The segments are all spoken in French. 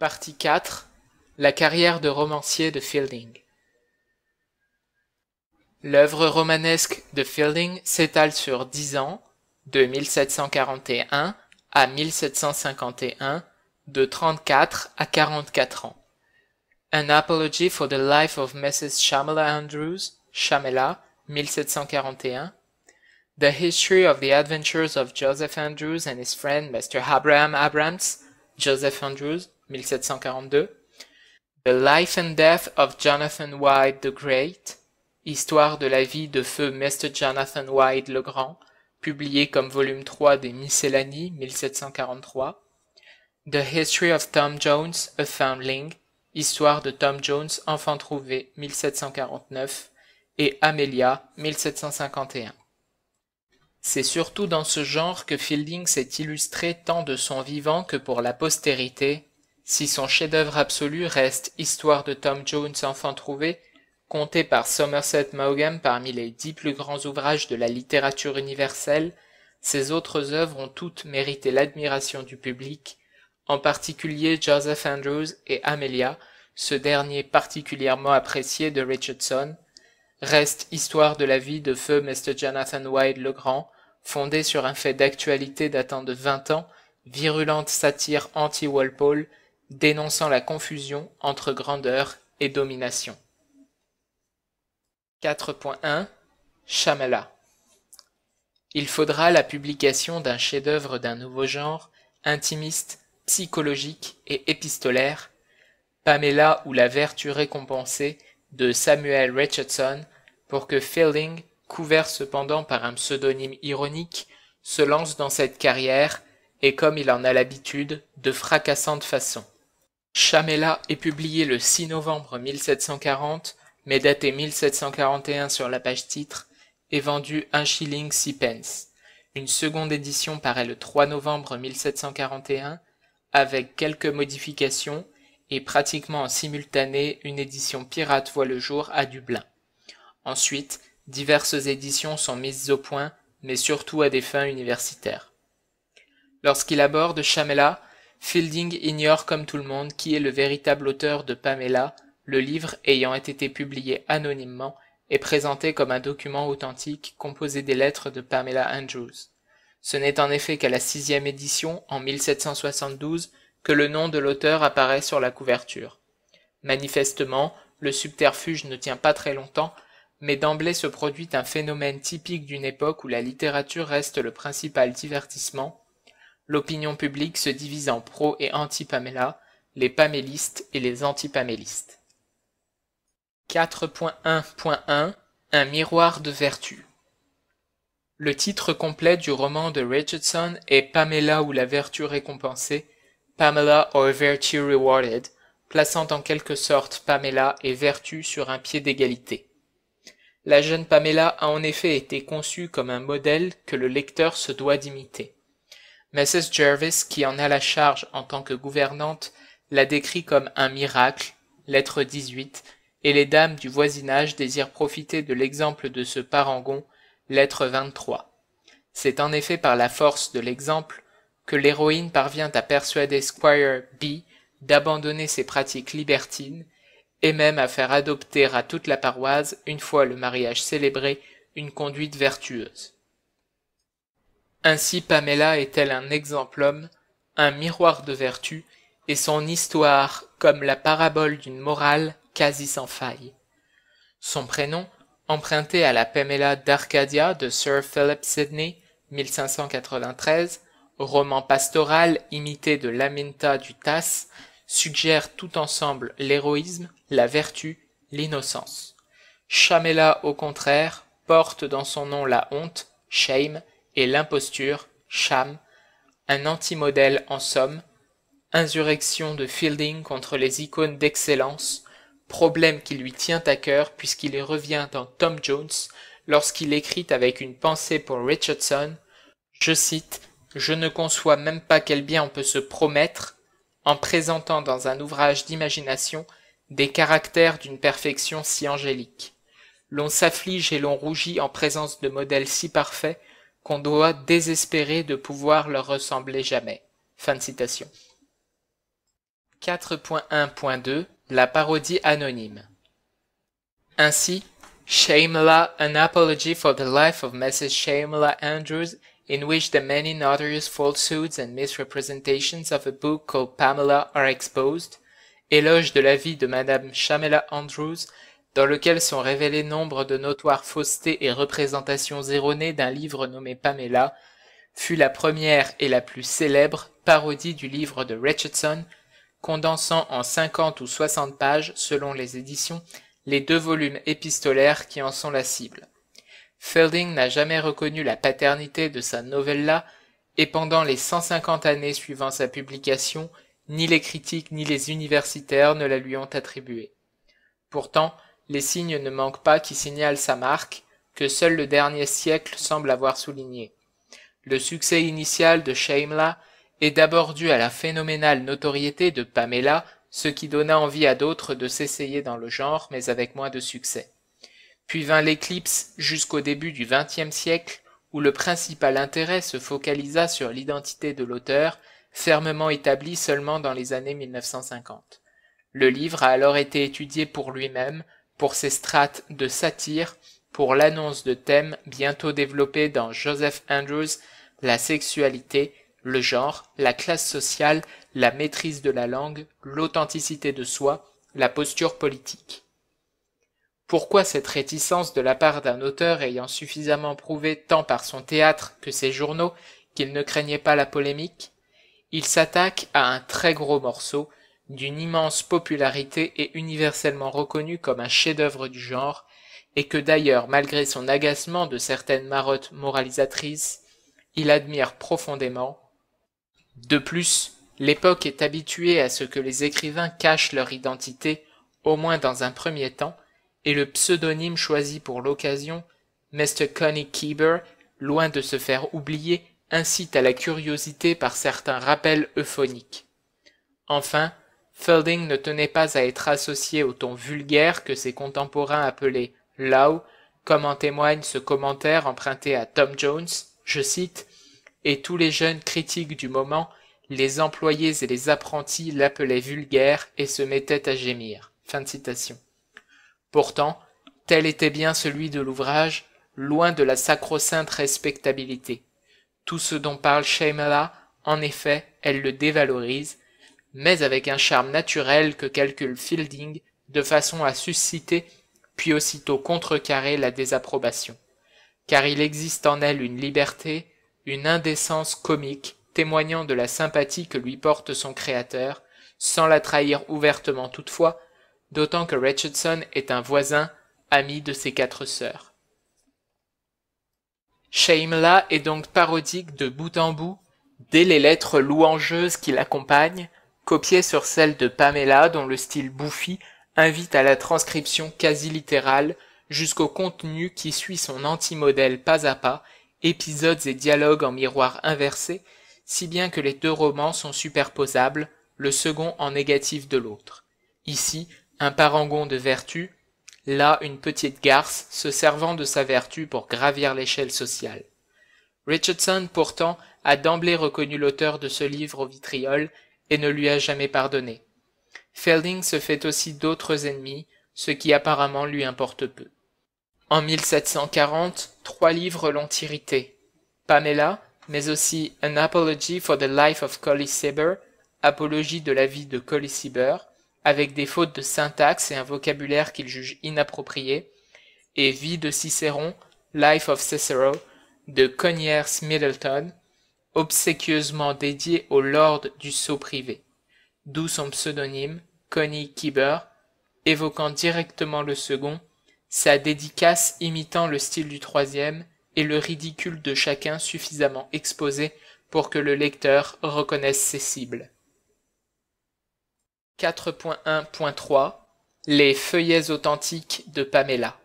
Partie 4 La carrière de romancier de Fielding. L'œuvre romanesque de Fielding s'étale sur dix ans, de 1741 à 1751, de 34 à 44 ans. An Apology for the Life of Mrs. Shamela Andrews, Shamela, 1741. The History of the Adventures of Joseph Andrews and his friend Mr. Abraham Abrams, Joseph Andrews, The Life and Death of Jonathan White the Great, Histoire de la vie de feu Mr. Jonathan White le Grand, publié comme volume 3 des Miscellanies 1743, The History of Tom Jones, a Foundling, Histoire de Tom Jones, enfant trouvé 1749, et Amelia 1751. C'est surtout dans ce genre que Fielding s'est illustré tant de son vivant que pour la postérité, si son chef-d'œuvre absolu reste Histoire de Tom Jones enfant trouvé, compté par Somerset Maugham parmi les dix plus grands ouvrages de la littérature universelle, ses autres œuvres ont toutes mérité l'admiration du public, en particulier Joseph Andrews et Amelia, ce dernier particulièrement apprécié de Richardson, reste Histoire de la vie de feu Mr. Jonathan Wilde Grand, fondé sur un fait d'actualité datant de vingt ans, virulente satire anti-Walpole, dénonçant la confusion entre grandeur et domination. 4.1 Shamala Il faudra la publication d'un chef-d'œuvre d'un nouveau genre, intimiste, psychologique et épistolaire, Pamela ou la vertu récompensée de Samuel Richardson, pour que Fielding, couvert cependant par un pseudonyme ironique, se lance dans cette carrière, et comme il en a l'habitude, de fracassante façon. Chamela est publié le 6 novembre 1740, mais daté 1741 sur la page titre, et vendu 1 shilling 6 pence. Une seconde édition paraît le 3 novembre 1741, avec quelques modifications, et pratiquement en simultané, une édition pirate voit le jour à Dublin. Ensuite, diverses éditions sont mises au point, mais surtout à des fins universitaires. Lorsqu'il aborde Chamela, Fielding ignore comme tout le monde qui est le véritable auteur de Pamela, le livre ayant été publié anonymement et présenté comme un document authentique composé des lettres de Pamela Andrews. Ce n'est en effet qu'à la sixième édition, en 1772, que le nom de l'auteur apparaît sur la couverture. Manifestement, le subterfuge ne tient pas très longtemps, mais d'emblée se produit un phénomène typique d'une époque où la littérature reste le principal divertissement L'opinion publique se divise en pro et anti-Pamela, les pamélistes et les anti-pamélistes. 4.1.1 Un miroir de vertu. Le titre complet du roman de Richardson est Pamela ou la vertu récompensée, Pamela or Virtue Rewarded, plaçant en quelque sorte Pamela et vertu sur un pied d'égalité. La jeune Pamela a en effet été conçue comme un modèle que le lecteur se doit d'imiter. Mrs. Jervis, qui en a la charge en tant que gouvernante, la décrit comme un miracle, lettre 18, et les dames du voisinage désirent profiter de l'exemple de ce parangon, lettre 23. C'est en effet par la force de l'exemple que l'héroïne parvient à persuader Squire B d'abandonner ses pratiques libertines et même à faire adopter à toute la paroisse, une fois le mariage célébré, une conduite vertueuse. Ainsi Pamela est-elle un exemple homme, un miroir de vertu, et son histoire comme la parabole d'une morale quasi sans faille. Son prénom, emprunté à la Pamela d'Arcadia de Sir Philip Sidney, 1593, roman pastoral imité de l'Aminta du Tasse, suggère tout ensemble l'héroïsme, la vertu, l'innocence. Chamela, au contraire, porte dans son nom la honte, shame, et l'imposture, sham, un anti-modèle en somme, insurrection de Fielding contre les icônes d'excellence, problème qui lui tient à cœur puisqu'il y revient dans Tom Jones lorsqu'il écrit avec une pensée pour Richardson, je cite, Je ne conçois même pas quel bien on peut se promettre, en présentant dans un ouvrage d'imagination des caractères d'une perfection si angélique. L'on s'afflige et l'on rougit en présence de modèles si parfaits qu'on doit désespérer de pouvoir leur ressembler jamais. Fin de citation. 4.1.2 La parodie anonyme. Ainsi, Shamela, an apology for the life of Mrs. Shamela Andrews, in which the many notorious falsehoods and misrepresentations of a book called Pamela are exposed, éloge de la vie de Madame Shamela Andrews, dans lequel sont révélés nombre de notoires faussetés et représentations erronées d'un livre nommé Pamela, fut la première et la plus célèbre parodie du livre de Richardson, condensant en 50 ou 60 pages, selon les éditions, les deux volumes épistolaires qui en sont la cible. Fielding n'a jamais reconnu la paternité de sa novella, et pendant les 150 années suivant sa publication, ni les critiques ni les universitaires ne la lui ont attribuée. Pourtant, les signes ne manquent pas qui signalent sa marque, que seul le dernier siècle semble avoir souligné. Le succès initial de Shaimla est d'abord dû à la phénoménale notoriété de Pamela, ce qui donna envie à d'autres de s'essayer dans le genre, mais avec moins de succès. Puis vint l'éclipse jusqu'au début du XXe siècle, où le principal intérêt se focalisa sur l'identité de l'auteur, fermement établie seulement dans les années 1950. Le livre a alors été étudié pour lui-même, pour ses strates de satire, pour l'annonce de thèmes bientôt développés dans Joseph Andrews, la sexualité, le genre, la classe sociale, la maîtrise de la langue, l'authenticité de soi, la posture politique. Pourquoi cette réticence de la part d'un auteur ayant suffisamment prouvé tant par son théâtre que ses journaux qu'il ne craignait pas la polémique Il s'attaque à un très gros morceau, d'une immense popularité et universellement reconnu comme un chef-d'œuvre du genre, et que d'ailleurs, malgré son agacement de certaines marottes moralisatrices, il admire profondément. De plus, l'époque est habituée à ce que les écrivains cachent leur identité, au moins dans un premier temps, et le pseudonyme choisi pour l'occasion, Mr. Connie Keeber, loin de se faire oublier, incite à la curiosité par certains rappels euphoniques. Enfin, Felding ne tenait pas à être associé au ton vulgaire que ses contemporains appelaient Lao, comme en témoigne ce commentaire emprunté à Tom Jones, je cite, Et tous les jeunes critiques du moment, les employés et les apprentis l'appelaient vulgaire et se mettaient à gémir. de citation. Pourtant, tel était bien celui de l'ouvrage, loin de la sacro-sainte respectabilité. Tout ce dont parle Shemela, en effet, elle le dévalorise, mais avec un charme naturel que calcule Fielding de façon à susciter puis aussitôt contrecarrer la désapprobation. Car il existe en elle une liberté, une indécence comique témoignant de la sympathie que lui porte son créateur, sans la trahir ouvertement toutefois, d'autant que Richardson est un voisin, ami de ses quatre sœurs. «Shame-la» est donc parodique de bout en bout, dès les lettres louangeuses qui l'accompagnent, Copié sur celle de Pamela dont le style bouffi invite à la transcription quasi littérale jusqu'au contenu qui suit son anti-modèle pas à pas, épisodes et dialogues en miroir inversé, si bien que les deux romans sont superposables, le second en négatif de l'autre. Ici, un parangon de vertu, là une petite garce se servant de sa vertu pour gravir l'échelle sociale. Richardson pourtant a d'emblée reconnu l'auteur de ce livre au vitriol et ne lui a jamais pardonné. Fielding se fait aussi d'autres ennemis, ce qui apparemment lui importe peu. En 1740, trois livres l'ont irrité. Pamela, mais aussi An Apology for the Life of Colley Seber, Apologie de la vie de Colley avec des fautes de syntaxe et un vocabulaire qu'il juge inapproprié, et Vie de Cicéron, Life of Cicero, de Conyers Middleton, obséquieusement dédié au lord du sceau privé, d'où son pseudonyme Connie Kibber, évoquant directement le second, sa dédicace imitant le style du troisième et le ridicule de chacun suffisamment exposé pour que le lecteur reconnaisse ses cibles. 4.1.3 Les feuillets authentiques de Pamela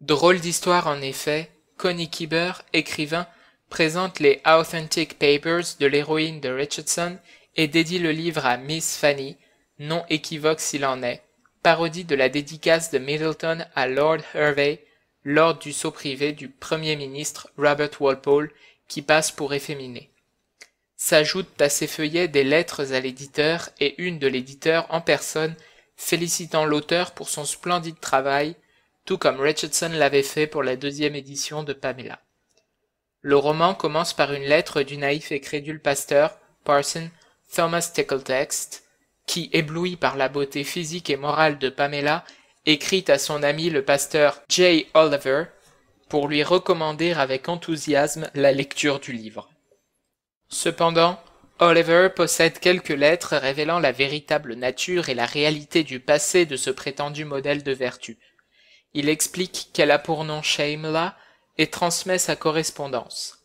Drôle d'histoire en effet, Connie Kibber, écrivain, présente les Authentic Papers de l'héroïne de Richardson et dédie le livre à Miss Fanny, nom équivoque s'il en est, parodie de la dédicace de Middleton à Lord Hervey lord du saut privé du Premier ministre Robert Walpole qui passe pour efféminé. S'ajoutent à ces feuillets des lettres à l'éditeur et une de l'éditeur en personne félicitant l'auteur pour son splendide travail, tout comme Richardson l'avait fait pour la deuxième édition de Pamela. Le roman commence par une lettre du naïf et crédule pasteur, Parson, Thomas Tickletext, qui, ébloui par la beauté physique et morale de Pamela, écrit à son ami le pasteur J. Oliver pour lui recommander avec enthousiasme la lecture du livre. Cependant, Oliver possède quelques lettres révélant la véritable nature et la réalité du passé de ce prétendu modèle de vertu. Il explique qu'elle a pour nom et transmet sa correspondance.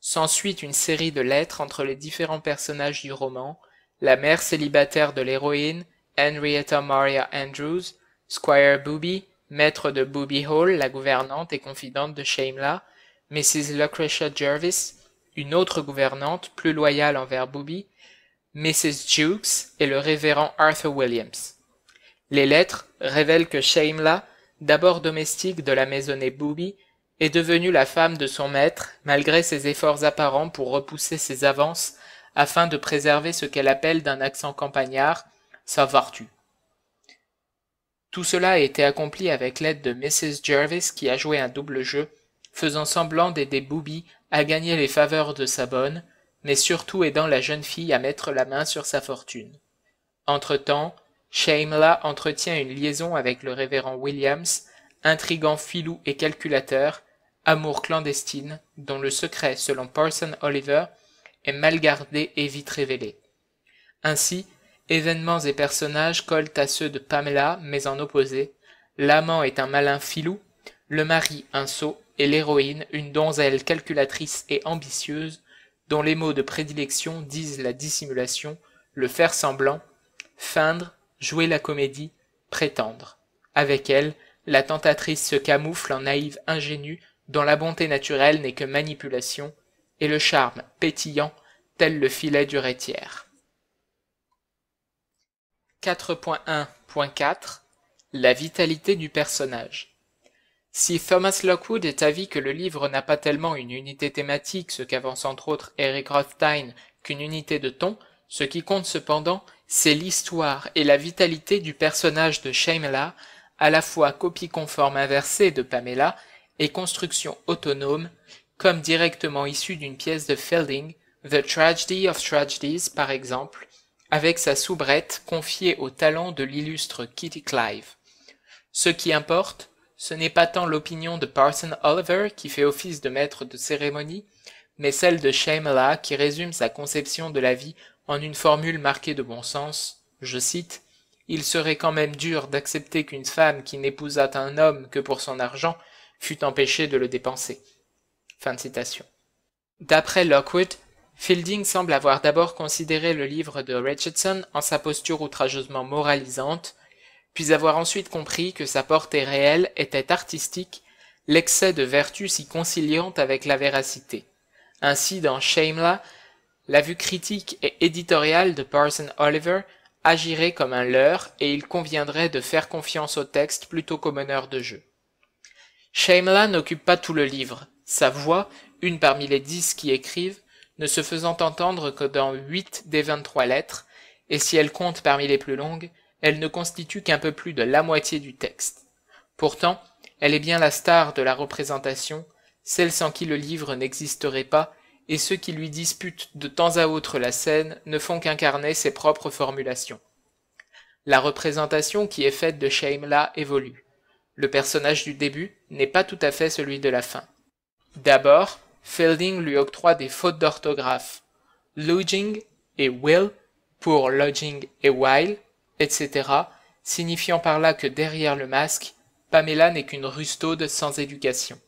S'ensuit une série de lettres entre les différents personnages du roman, la mère célibataire de l'héroïne, Henrietta Maria Andrews, Squire Booby, maître de Booby Hall, la gouvernante et confidente de Shamela, Mrs. Lucretia Jervis, une autre gouvernante plus loyale envers Booby, Mrs. Jukes et le révérend Arthur Williams. Les lettres révèlent que Shamela, d'abord domestique de la maisonnée Booby, est devenue la femme de son maître, malgré ses efforts apparents pour repousser ses avances afin de préserver ce qu'elle appelle d'un accent campagnard sa vertu. Tout cela a été accompli avec l'aide de Mrs. Jervis qui a joué un double jeu, faisant semblant d'aider Booby à gagner les faveurs de sa bonne, mais surtout aidant la jeune fille à mettre la main sur sa fortune. Entre-temps, Shamla entretient une liaison avec le révérend Williams, intrigant filou et calculateur, amour clandestine dont le secret, selon Parson Oliver, est mal gardé et vite révélé. Ainsi, événements et personnages collent à ceux de Pamela, mais en opposé. L'amant est un malin filou, le mari un sot, et l'héroïne une donzelle calculatrice et ambitieuse, dont les mots de prédilection disent la dissimulation, le faire semblant, feindre, jouer la comédie, prétendre. Avec elle, la tentatrice se camoufle en naïve ingénue dont la bonté naturelle n'est que manipulation, et le charme pétillant tel le filet du rétière. 4.1.4 La vitalité du personnage. Si Thomas Lockwood est avis que le livre n'a pas tellement une unité thématique, ce qu'avance entre autres Eric Rothstein, qu'une unité de ton, ce qui compte cependant, c'est l'histoire et la vitalité du personnage de Shamela, à la fois copie conforme inversée de Pamela et construction autonome, comme directement issue d'une pièce de Felding, The Tragedy of Tragedies par exemple, avec sa soubrette confiée au talent de l'illustre Kitty Clive. Ce qui importe, ce n'est pas tant l'opinion de Parson Oliver qui fait office de maître de cérémonie, mais celle de Shyamala qui résume sa conception de la vie en une formule marquée de bon sens, je cite, Il serait quand même dur d'accepter qu'une femme qui n'épousât un homme que pour son argent fut empêché de le dépenser. Fin de citation. D'après Lockwood, Fielding semble avoir d'abord considéré le livre de Richardson en sa posture outrageusement moralisante, puis avoir ensuite compris que sa portée réelle était artistique, l'excès de vertu si conciliante avec la véracité. Ainsi, dans Shameless, la vue critique et éditoriale de Parson Oliver agirait comme un leurre et il conviendrait de faire confiance au texte plutôt qu'au meneur de jeu. Shaimla n'occupe pas tout le livre, sa voix, une parmi les dix qui écrivent, ne se faisant entendre que dans huit des vingt-trois lettres, et si elle compte parmi les plus longues, elle ne constitue qu'un peu plus de la moitié du texte. Pourtant, elle est bien la star de la représentation, celle sans qui le livre n'existerait pas, et ceux qui lui disputent de temps à autre la scène ne font qu'incarner ses propres formulations. La représentation qui est faite de Shemla évolue. Le personnage du début n'est pas tout à fait celui de la fin. D'abord, Fielding lui octroie des fautes d'orthographe. Lodging et will pour lodging et while, etc., signifiant par là que derrière le masque, Pamela n'est qu'une rustaude sans éducation.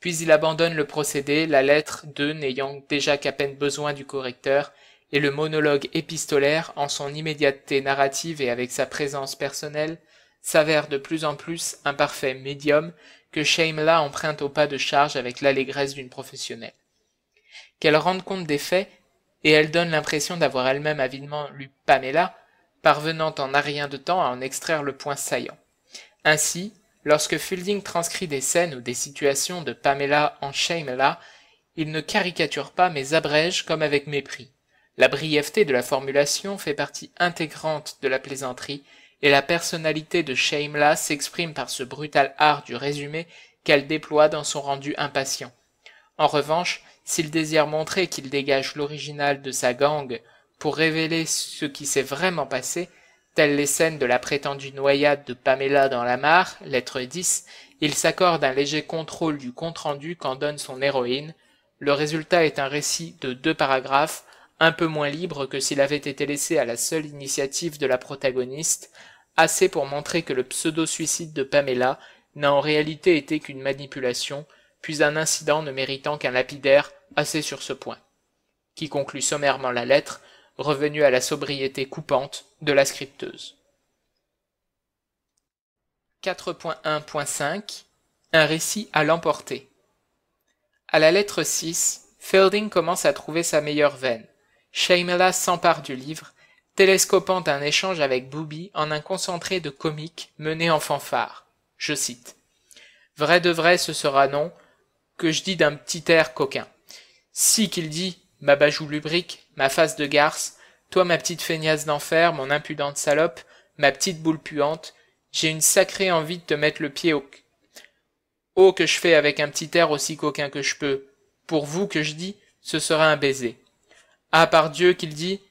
Puis il abandonne le procédé, la lettre 2 n'ayant déjà qu'à peine besoin du correcteur, et le monologue épistolaire, en son immédiateté narrative et avec sa présence personnelle, s'avère de plus en plus un parfait médium que Shemla emprunte au pas de charge avec l'allégresse d'une professionnelle. Qu'elle rende compte des faits, et elle donne l'impression d'avoir elle-même avidement lu Pamela, parvenant en un rien de temps à en extraire le point saillant. Ainsi, lorsque Fielding transcrit des scènes ou des situations de Pamela en Shemla, il ne caricature pas mais abrège comme avec mépris. La brièveté de la formulation fait partie intégrante de la plaisanterie et la personnalité de Sheimla s'exprime par ce brutal art du résumé qu'elle déploie dans son rendu impatient. En revanche, s'il désire montrer qu'il dégage l'original de sa gang pour révéler ce qui s'est vraiment passé, telles les scènes de la prétendue noyade de Pamela dans la mare, lettre 10, il s'accorde un léger contrôle du compte-rendu qu'en donne son héroïne. Le résultat est un récit de deux paragraphes, un peu moins libre que s'il avait été laissé à la seule initiative de la protagoniste, assez pour montrer que le pseudo-suicide de Pamela n'a en réalité été qu'une manipulation, puis un incident ne méritant qu'un lapidaire assez sur ce point, qui conclut sommairement la lettre, revenue à la sobriété coupante de la scripteuse. 4.1.5 Un récit à l'emporter. À la lettre 6, Fielding commence à trouver sa meilleure veine. Shamela s'empare du livre télescopant un échange avec Booby en un concentré de comique mené en fanfare. Je cite. Vrai de vrai, ce sera non, que je dis d'un petit air coquin. Si qu'il dit, ma bajou lubrique, ma face de garce, toi ma petite feignasse d'enfer, mon impudente salope, ma petite boule puante, j'ai une sacrée envie de te mettre le pied au... Oh que je fais avec un petit air aussi coquin que je peux. Pour vous que je dis, ce sera un baiser. Ah par Dieu qu'il dit,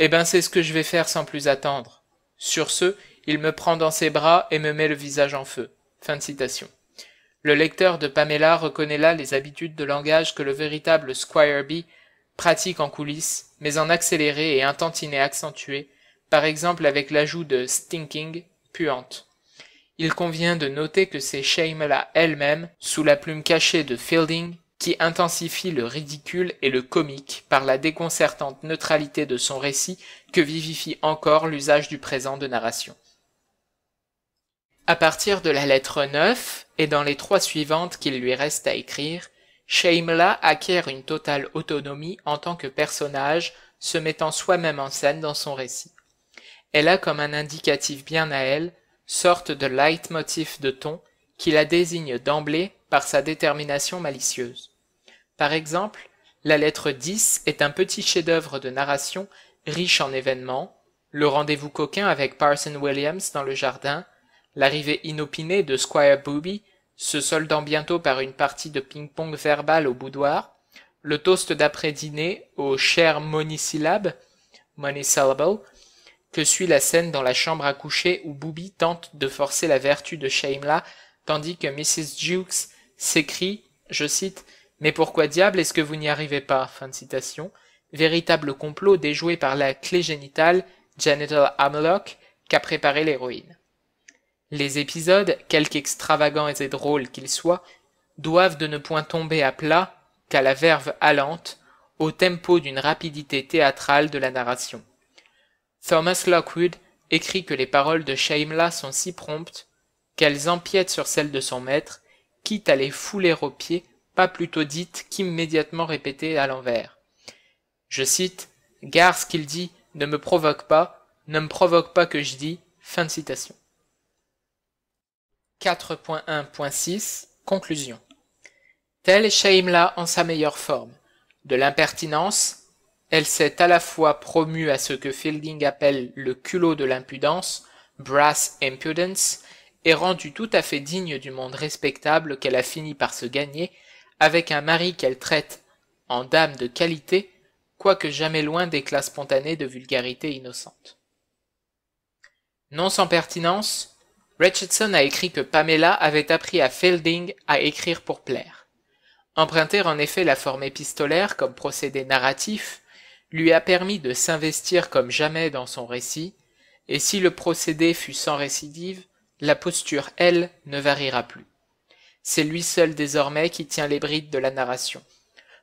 eh ben c'est ce que je vais faire sans plus attendre. Sur ce, il me prend dans ses bras et me met le visage en feu. Fin de citation. Le lecteur de Pamela reconnaît là les habitudes de langage que le véritable Squire B pratique en coulisses, mais en accéléré et un accentué, par exemple avec l'ajout de stinking, puante. Il convient de noter que c'est là elle-même, sous la plume cachée de Fielding, qui intensifie le ridicule et le comique par la déconcertante neutralité de son récit que vivifie encore l'usage du présent de narration. À partir de la lettre 9 et dans les trois suivantes qu'il lui reste à écrire, Shaimla acquiert une totale autonomie en tant que personnage, se mettant soi-même en scène dans son récit. Elle a comme un indicatif bien à elle, sorte de leitmotiv de ton, qui la désigne d'emblée par sa détermination malicieuse. Par exemple, la lettre 10 est un petit chef-d'œuvre de narration riche en événements, le rendez-vous coquin avec Parson Williams dans le jardin, l'arrivée inopinée de Squire Booby, se soldant bientôt par une partie de ping-pong verbal au boudoir, le toast d'après-dîner au cher monisyllabes, que suit la scène dans la chambre à coucher où Booby tente de forcer la vertu de tandis que Mrs. Jukes s'écrit, je cite, Mais pourquoi diable est-ce que vous n'y arrivez pas fin de citation, véritable complot déjoué par la clé génitale Genital Hamlock qu'a préparé l'héroïne. Les épisodes, quelque extravagants et drôles qu'ils soient, doivent de ne point tomber à plat qu'à la verve allante, au tempo d'une rapidité théâtrale de la narration. Thomas Lockwood écrit que les paroles de Shaimla sont si promptes qu'elles empiètent sur celles de son maître, quitte à les fouler aux pieds, pas plutôt dites qu'immédiatement répétées à l'envers. Je cite, Gare ce qu'il dit, ne me provoque pas, ne me provoque pas que je dis. Fin de citation. 4.1.6 Conclusion. Telle est Shaimla en sa meilleure forme. De l'impertinence, elle s'est à la fois promue à ce que Fielding appelle le culot de l'impudence, brass impudence, et rendue tout à fait digne du monde respectable qu'elle a fini par se gagner, avec un mari qu'elle traite en dame de qualité, quoique jamais loin d'éclats spontanés de vulgarité innocente. Non sans pertinence, Richardson a écrit que Pamela avait appris à Fielding à écrire pour plaire. Emprunter en effet la forme épistolaire comme procédé narratif lui a permis de s'investir comme jamais dans son récit, et si le procédé fut sans récidive, la posture, elle, ne variera plus. C'est lui seul désormais qui tient les brides de la narration.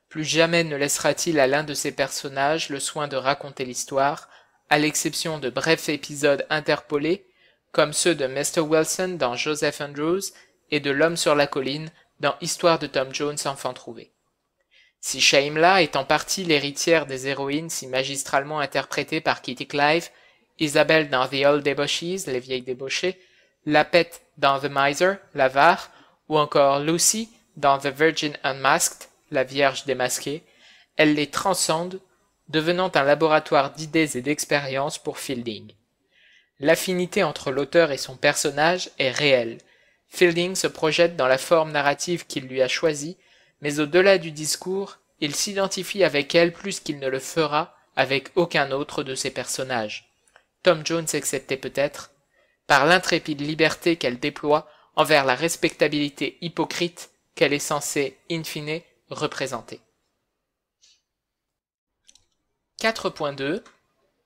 Plus jamais ne laissera-t-il à l'un de ses personnages le soin de raconter l'histoire, à l'exception de brefs épisodes interpolés, comme ceux de Mr. Wilson dans Joseph Andrews et de L'homme sur la colline dans Histoire de Tom Jones enfant trouvé. Si Shaimla est en partie l'héritière des héroïnes si magistralement interprétées par Kitty Clive, Isabelle dans The Old Debauchees, les vieilles débauchées, la pète dans The Miser, l'avare, ou encore Lucy dans The Virgin Unmasked, la Vierge démasquée, elle les transcende, devenant un laboratoire d'idées et d'expériences pour Fielding. L'affinité entre l'auteur et son personnage est réelle. Fielding se projette dans la forme narrative qu'il lui a choisie, mais au-delà du discours, il s'identifie avec elle plus qu'il ne le fera avec aucun autre de ses personnages. Tom Jones excepté peut-être, par l'intrépide liberté qu'elle déploie envers la respectabilité hypocrite qu'elle est censée, in fine, représenter. 4.2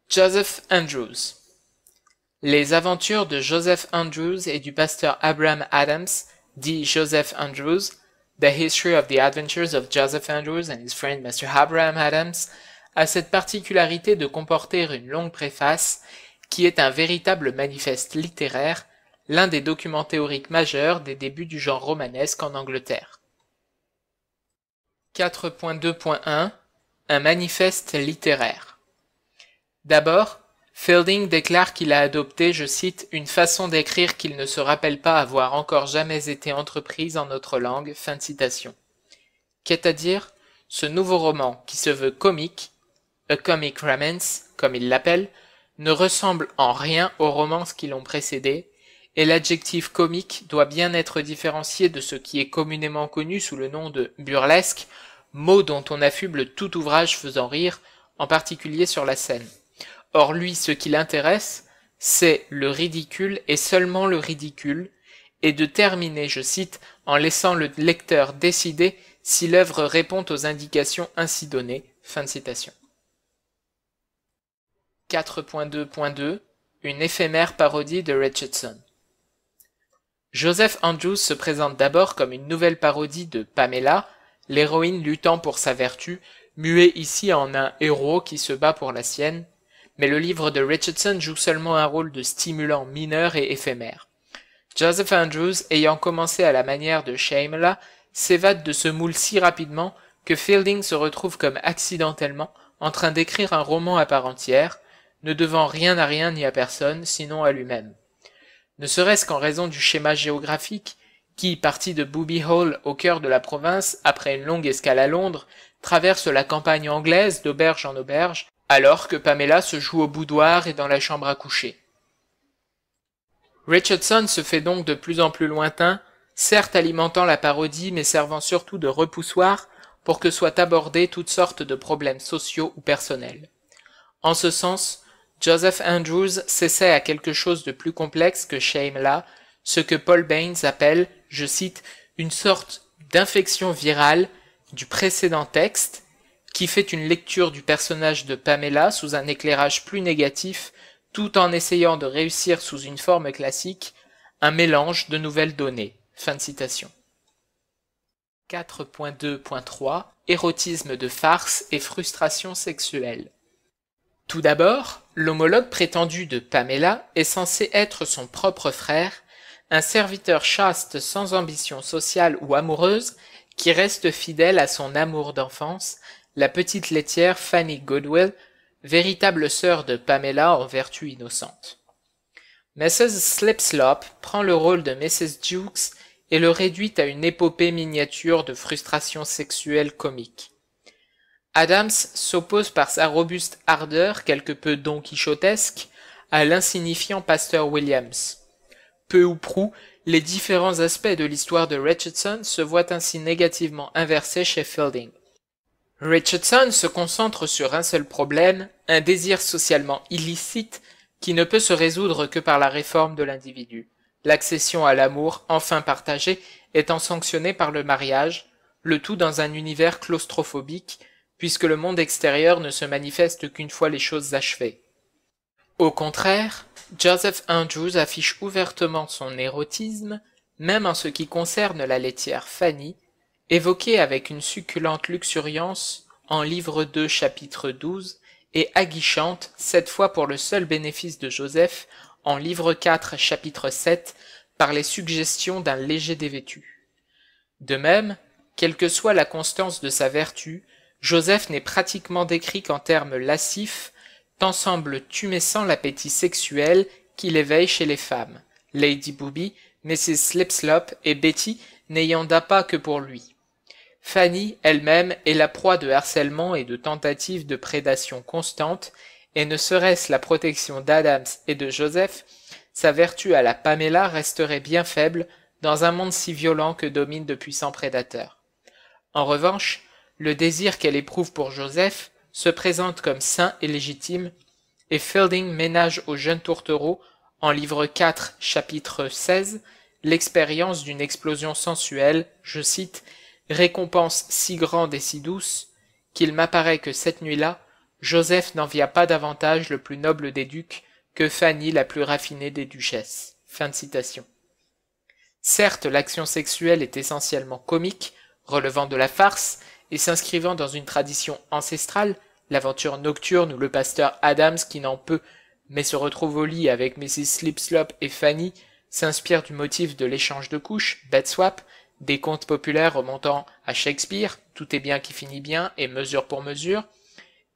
Joseph Andrews Les aventures de Joseph Andrews et du pasteur Abraham Adams, dit Joseph Andrews, The History of the Adventures of Joseph Andrews and his friend Mr. Abraham Adams, a cette particularité de comporter une longue préface qui est un véritable manifeste littéraire, l'un des documents théoriques majeurs des débuts du genre romanesque en Angleterre. 4.2.1 Un manifeste littéraire. D'abord, Fielding déclare qu'il a adopté, je cite, une façon d'écrire qu'il ne se rappelle pas avoir encore jamais été entreprise en notre langue. Fin de citation. C'est-à-dire, ce nouveau roman qui se veut comique, a comic romance, comme il l'appelle, ne ressemble en rien aux romances qui l'ont précédé, et l'adjectif comique doit bien être différencié de ce qui est communément connu sous le nom de burlesque, mot dont on affuble tout ouvrage faisant rire, en particulier sur la scène. Or lui, ce qui l'intéresse, c'est le ridicule et seulement le ridicule, et de terminer, je cite, en laissant le lecteur décider si l'œuvre répond aux indications ainsi données. Fin de citation. 4.2.2, une éphémère parodie de Richardson. Joseph Andrews se présente d'abord comme une nouvelle parodie de Pamela, l'héroïne luttant pour sa vertu, muée ici en un héros qui se bat pour la sienne, mais le livre de Richardson joue seulement un rôle de stimulant mineur et éphémère. Joseph Andrews, ayant commencé à la manière de Shamela, s'évade de ce moule si rapidement que Fielding se retrouve comme accidentellement en train d'écrire un roman à part entière, ne devant rien à rien ni à personne, sinon à lui-même. Ne serait-ce qu'en raison du schéma géographique qui, parti de Booby Hall au cœur de la province, après une longue escale à Londres, traverse la campagne anglaise d'auberge en auberge, alors que Pamela se joue au boudoir et dans la chambre à coucher. Richardson se fait donc de plus en plus lointain, certes alimentant la parodie mais servant surtout de repoussoir pour que soient abordés toutes sortes de problèmes sociaux ou personnels. En ce sens, Joseph Andrews s'essaie à quelque chose de plus complexe que là ce que Paul Baines appelle, je cite, une sorte d'infection virale du précédent texte, qui fait une lecture du personnage de Pamela sous un éclairage plus négatif, tout en essayant de réussir sous une forme classique un mélange de nouvelles données. Fin de citation. 4.2.3 Érotisme de farce et frustration sexuelle. Tout d'abord, L'homologue prétendu de Pamela est censé être son propre frère, un serviteur chaste sans ambition sociale ou amoureuse qui reste fidèle à son amour d'enfance, la petite laitière Fanny Goodwill, véritable sœur de Pamela en vertu innocente. Mrs. Slipslop prend le rôle de Mrs. Jukes et le réduit à une épopée miniature de frustration sexuelle comique. Adams s'oppose par sa robuste ardeur quelque peu don quichotesque à l'insignifiant pasteur Williams. Peu ou prou, les différents aspects de l'histoire de Richardson se voient ainsi négativement inversés chez Fielding. Richardson se concentre sur un seul problème, un désir socialement illicite qui ne peut se résoudre que par la réforme de l'individu. L'accession à l'amour enfin partagé étant sanctionnée par le mariage, le tout dans un univers claustrophobique puisque le monde extérieur ne se manifeste qu'une fois les choses achevées. Au contraire, Joseph Andrews affiche ouvertement son érotisme, même en ce qui concerne la laitière Fanny, évoquée avec une succulente luxuriance en livre 2 chapitre 12 et aguichante, cette fois pour le seul bénéfice de Joseph, en livre 4 chapitre 7 par les suggestions d'un léger dévêtu. De même, quelle que soit la constance de sa vertu, Joseph n'est pratiquement décrit qu'en termes lascifs, tant semble l'appétit sexuel qu'il éveille chez les femmes, Lady Booby, Mrs. Slipslop et Betty n'ayant d'appât que pour lui. Fanny, elle-même, est la proie de harcèlement et de tentatives de prédation constantes, et ne serait-ce la protection d'Adams et de Joseph, sa vertu à la Pamela resterait bien faible dans un monde si violent que dominent de puissants prédateurs. En revanche, le désir qu'elle éprouve pour Joseph se présente comme sain et légitime, et Fielding ménage au jeune tourtereau, en livre 4, chapitre 16, l'expérience d'une explosion sensuelle, je cite, récompense si grande et si douce, qu'il m'apparaît que cette nuit-là, Joseph n'envia pas davantage le plus noble des ducs que Fanny la plus raffinée des duchesses. Fin de citation. Certes, l'action sexuelle est essentiellement comique, relevant de la farce, et s'inscrivant dans une tradition ancestrale, l'aventure nocturne où le pasteur Adams qui n'en peut mais se retrouve au lit avec Mrs. Slipslop et Fanny s'inspire du motif de l'échange de couches, bed swap, des contes populaires remontant à Shakespeare, Tout est bien qui finit bien et Mesure pour mesure,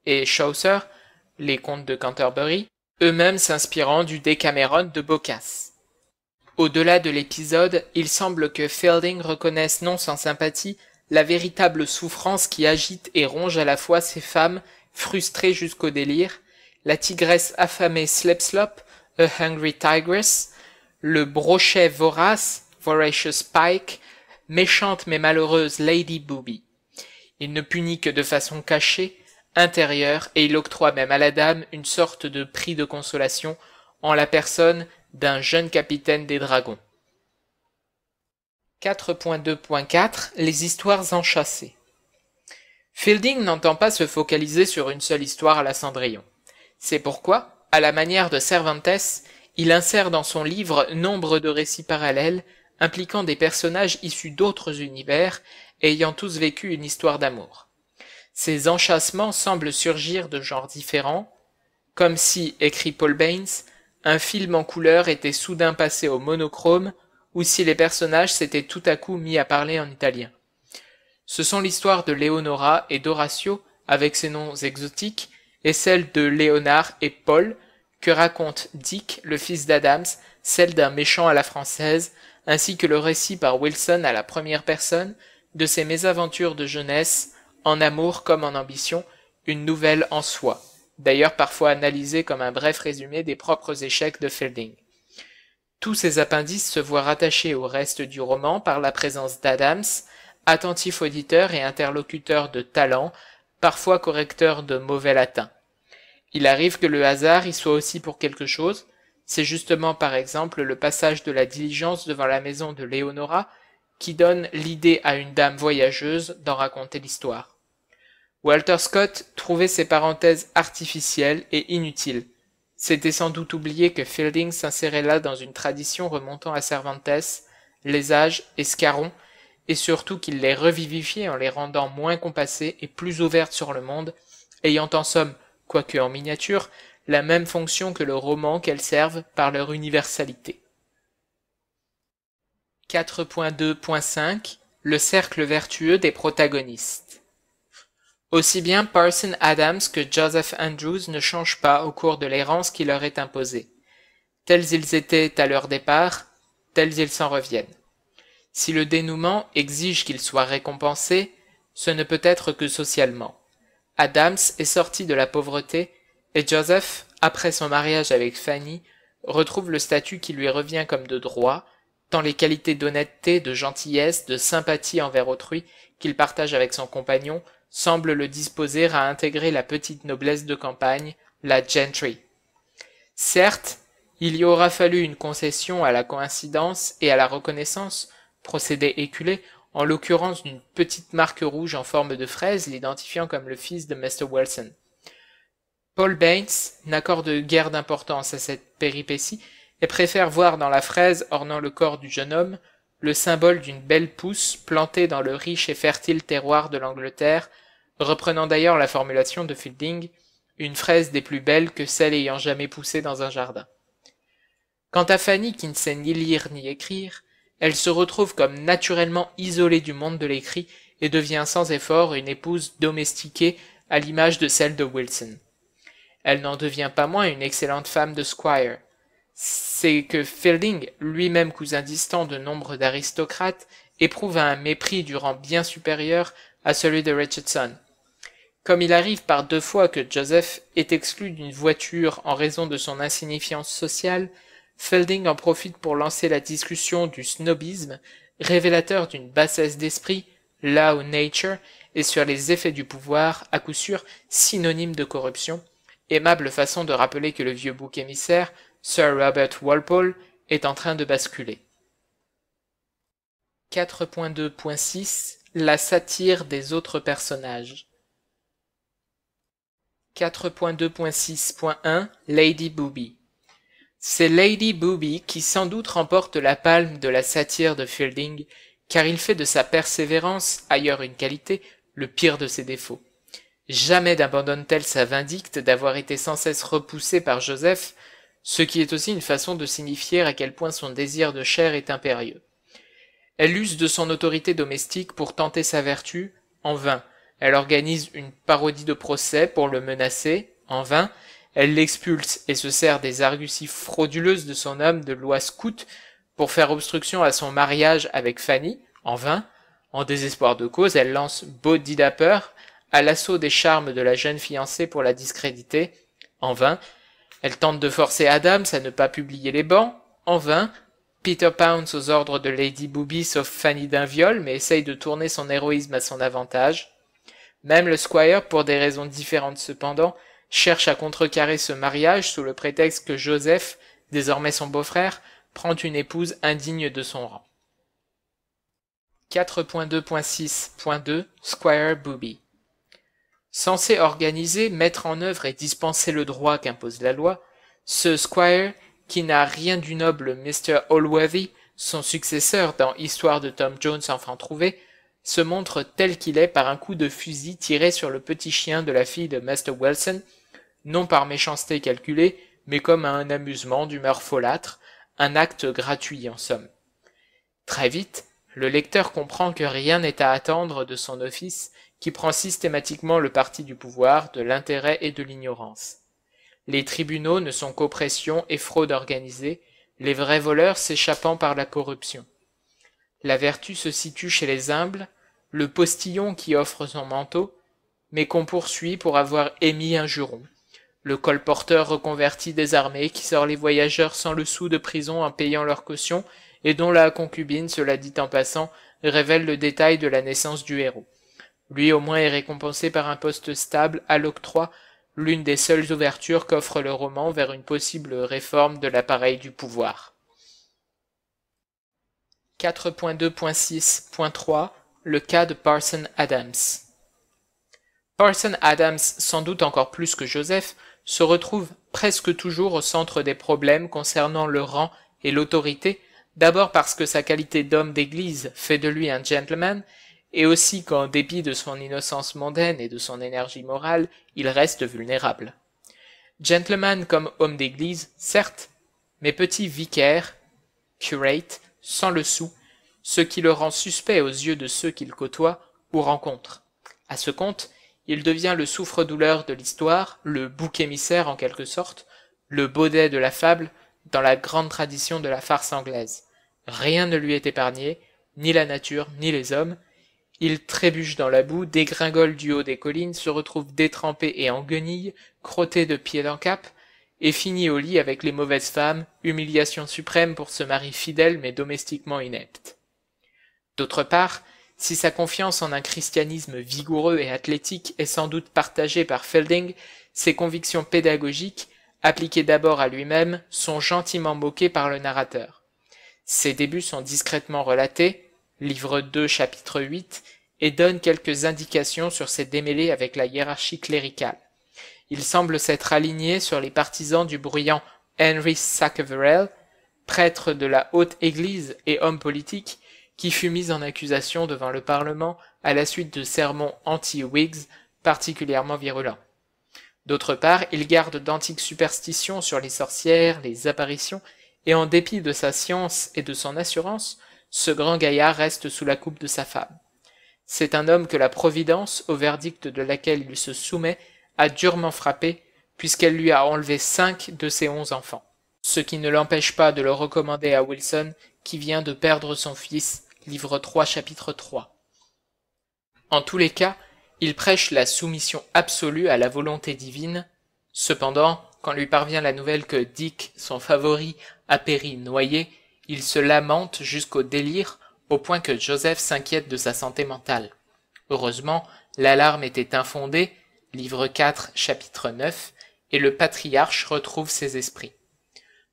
et Chaucer, les contes de Canterbury, eux-mêmes s'inspirant du Décameron de Boccace. Au-delà de l'épisode, il semble que Fielding reconnaisse non sans sympathie la véritable souffrance qui agite et ronge à la fois ces femmes, frustrées jusqu'au délire, la tigresse affamée Slipslop, A Hungry Tigress, le brochet vorace, Voracious Pike, méchante mais malheureuse Lady Booby. Il ne punit que de façon cachée, intérieure, et il octroie même à la dame une sorte de prix de consolation en la personne d'un jeune capitaine des dragons. 4.2.4 Les histoires enchâssées. Fielding n'entend pas se focaliser sur une seule histoire à la Cendrillon. C'est pourquoi, à la manière de Cervantes, il insère dans son livre nombre de récits parallèles impliquant des personnages issus d'autres univers ayant tous vécu une histoire d'amour. Ces enchâssements semblent surgir de genres différents, comme si, écrit Paul Baines, un film en couleur était soudain passé au monochrome ou si les personnages s'étaient tout à coup mis à parler en italien. Ce sont l'histoire de Leonora et d'Horatio, avec ses noms exotiques, et celle de Léonard et Paul, que raconte Dick, le fils d'Adams, celle d'un méchant à la française, ainsi que le récit par Wilson à la première personne de ses mésaventures de jeunesse, en amour comme en ambition, une nouvelle en soi, d'ailleurs parfois analysée comme un bref résumé des propres échecs de Fielding. Tous ces appendices se voient rattachés au reste du roman par la présence d'Adams, attentif auditeur et interlocuteur de talent, parfois correcteur de mauvais latin. Il arrive que le hasard y soit aussi pour quelque chose, c'est justement par exemple le passage de la diligence devant la maison de Leonora qui donne l'idée à une dame voyageuse d'en raconter l'histoire. Walter Scott trouvait ces parenthèses artificielles et inutiles. C'était sans doute oublier que Fielding s'insérait là dans une tradition remontant à Cervantes, les âges et et surtout qu'il les revivifiait en les rendant moins compassées et plus ouvertes sur le monde, ayant en somme, quoique en miniature, la même fonction que le roman qu'elles servent par leur universalité. 4.2.5 Le cercle vertueux des protagonistes aussi bien Parson Adams que Joseph Andrews ne changent pas au cours de l'errance qui leur est imposée. Tels ils étaient à leur départ, tels ils s'en reviennent. Si le dénouement exige qu'ils soient récompensés, ce ne peut être que socialement. Adams est sorti de la pauvreté et Joseph, après son mariage avec Fanny, retrouve le statut qui lui revient comme de droit, tant les qualités d'honnêteté, de gentillesse, de sympathie envers autrui qu'il partage avec son compagnon semble le disposer à intégrer la petite noblesse de campagne, la gentry. Certes, il y aura fallu une concession à la coïncidence et à la reconnaissance, procédé éculé, en l'occurrence d'une petite marque rouge en forme de fraise l'identifiant comme le fils de Mr. Wilson. Paul Baines n'accorde guère d'importance à cette péripétie et préfère voir dans la fraise ornant le corps du jeune homme le symbole d'une belle pousse plantée dans le riche et fertile terroir de l'Angleterre reprenant d'ailleurs la formulation de Fielding, une fraise des plus belles que celle ayant jamais poussé dans un jardin. Quant à Fanny qui ne sait ni lire ni écrire, elle se retrouve comme naturellement isolée du monde de l'écrit et devient sans effort une épouse domestiquée à l'image de celle de Wilson. Elle n'en devient pas moins une excellente femme de Squire. C'est que Fielding, lui-même cousin distant de nombre d'aristocrates, éprouve un mépris du rang bien supérieur à celui de Richardson, comme il arrive par deux fois que Joseph est exclu d'une voiture en raison de son insignifiance sociale, Felding en profite pour lancer la discussion du snobisme, révélateur d'une bassesse d'esprit, là où nature, et sur les effets du pouvoir, à coup sûr synonyme de corruption, aimable façon de rappeler que le vieux bouc émissaire, Sir Robert Walpole, est en train de basculer. 4.2.6 La satire des autres personnages 4.2.6.1 Lady Booby. C'est Lady Booby qui sans doute remporte la palme de la satire de Fielding, car il fait de sa persévérance, ailleurs une qualité, le pire de ses défauts. Jamais n'abandonne-t-elle sa vindicte d'avoir été sans cesse repoussée par Joseph, ce qui est aussi une façon de signifier à quel point son désir de chair est impérieux. Elle use de son autorité domestique pour tenter sa vertu, en vain, elle organise une parodie de procès pour le menacer, en vain. Elle l'expulse et se sert des arguties frauduleuses de son homme de loi scout pour faire obstruction à son mariage avec Fanny, en vain. En désespoir de cause, elle lance Body Dapper à l'assaut des charmes de la jeune fiancée pour la discréditer, en vain. Elle tente de forcer Adams à ne pas publier les bancs, en vain. Peter Pounce aux ordres de Lady Booby sauve Fanny d'un viol, mais essaye de tourner son héroïsme à son avantage, même le squire, pour des raisons différentes cependant, cherche à contrecarrer ce mariage sous le prétexte que Joseph, désormais son beau-frère, prend une épouse indigne de son rang. 4.2.6.2 Squire Booby Censé organiser, mettre en œuvre et dispenser le droit qu'impose la loi, ce squire, qui n'a rien du noble Mr. Allworthy, son successeur dans Histoire de Tom Jones enfant trouvé, se montre tel qu'il est par un coup de fusil tiré sur le petit chien de la fille de Master Wilson, non par méchanceté calculée, mais comme un amusement d'humeur folâtre, un acte gratuit en somme. Très vite, le lecteur comprend que rien n'est à attendre de son office qui prend systématiquement le parti du pouvoir, de l'intérêt et de l'ignorance. Les tribunaux ne sont qu'oppression et fraude organisée, les vrais voleurs s'échappant par la corruption. La vertu se situe chez les humbles, le postillon qui offre son manteau, mais qu'on poursuit pour avoir émis un juron, le colporteur reconverti des armées qui sort les voyageurs sans le sou de prison en payant leur caution, et dont la concubine, cela dit en passant, révèle le détail de la naissance du héros. Lui au moins est récompensé par un poste stable à l'octroi, l'une des seules ouvertures qu'offre le roman vers une possible réforme de l'appareil du pouvoir. 4.2.6.3 le cas de Parson Adams. Parson Adams, sans doute encore plus que Joseph, se retrouve presque toujours au centre des problèmes concernant le rang et l'autorité, d'abord parce que sa qualité d'homme d'église fait de lui un gentleman, et aussi qu'en dépit de son innocence mondaine et de son énergie morale, il reste vulnérable. Gentleman comme homme d'église, certes, mais petit vicaire, curate, sans le sou, ce qui le rend suspect aux yeux de ceux qu'il côtoie ou rencontre. À ce compte, il devient le souffre-douleur de l'histoire, le bouc émissaire en quelque sorte, le baudet de la fable, dans la grande tradition de la farce anglaise. Rien ne lui est épargné, ni la nature, ni les hommes. Il trébuche dans la boue, dégringole du haut des collines, se retrouve détrempé et en guenille, crotté de pieds en cap, et finit au lit avec les mauvaises femmes, humiliation suprême pour ce mari fidèle mais domestiquement inepte. D'autre part, si sa confiance en un christianisme vigoureux et athlétique est sans doute partagée par Felding, ses convictions pédagogiques, appliquées d'abord à lui-même, sont gentiment moquées par le narrateur. Ses débuts sont discrètement relatés, livre 2 chapitre 8, et donnent quelques indications sur ses démêlés avec la hiérarchie cléricale. Il semble s'être aligné sur les partisans du bruyant Henry Sackeverell, prêtre de la haute église et homme politique, qui fut mis en accusation devant le Parlement à la suite de sermons anti-Whigs particulièrement virulents. D'autre part, il garde d'antiques superstitions sur les sorcières, les apparitions, et en dépit de sa science et de son assurance, ce grand gaillard reste sous la coupe de sa femme. C'est un homme que la Providence, au verdict de laquelle il se soumet, a durement frappé, puisqu'elle lui a enlevé cinq de ses onze enfants. Ce qui ne l'empêche pas de le recommander à Wilson, qui vient de perdre son fils, livre 3, chapitre 3. En tous les cas, il prêche la soumission absolue à la volonté divine. Cependant, quand lui parvient la nouvelle que Dick, son favori, a péri noyé, il se lamente jusqu'au délire, au point que Joseph s'inquiète de sa santé mentale. Heureusement, l'alarme était infondée, livre 4, chapitre 9, et le patriarche retrouve ses esprits.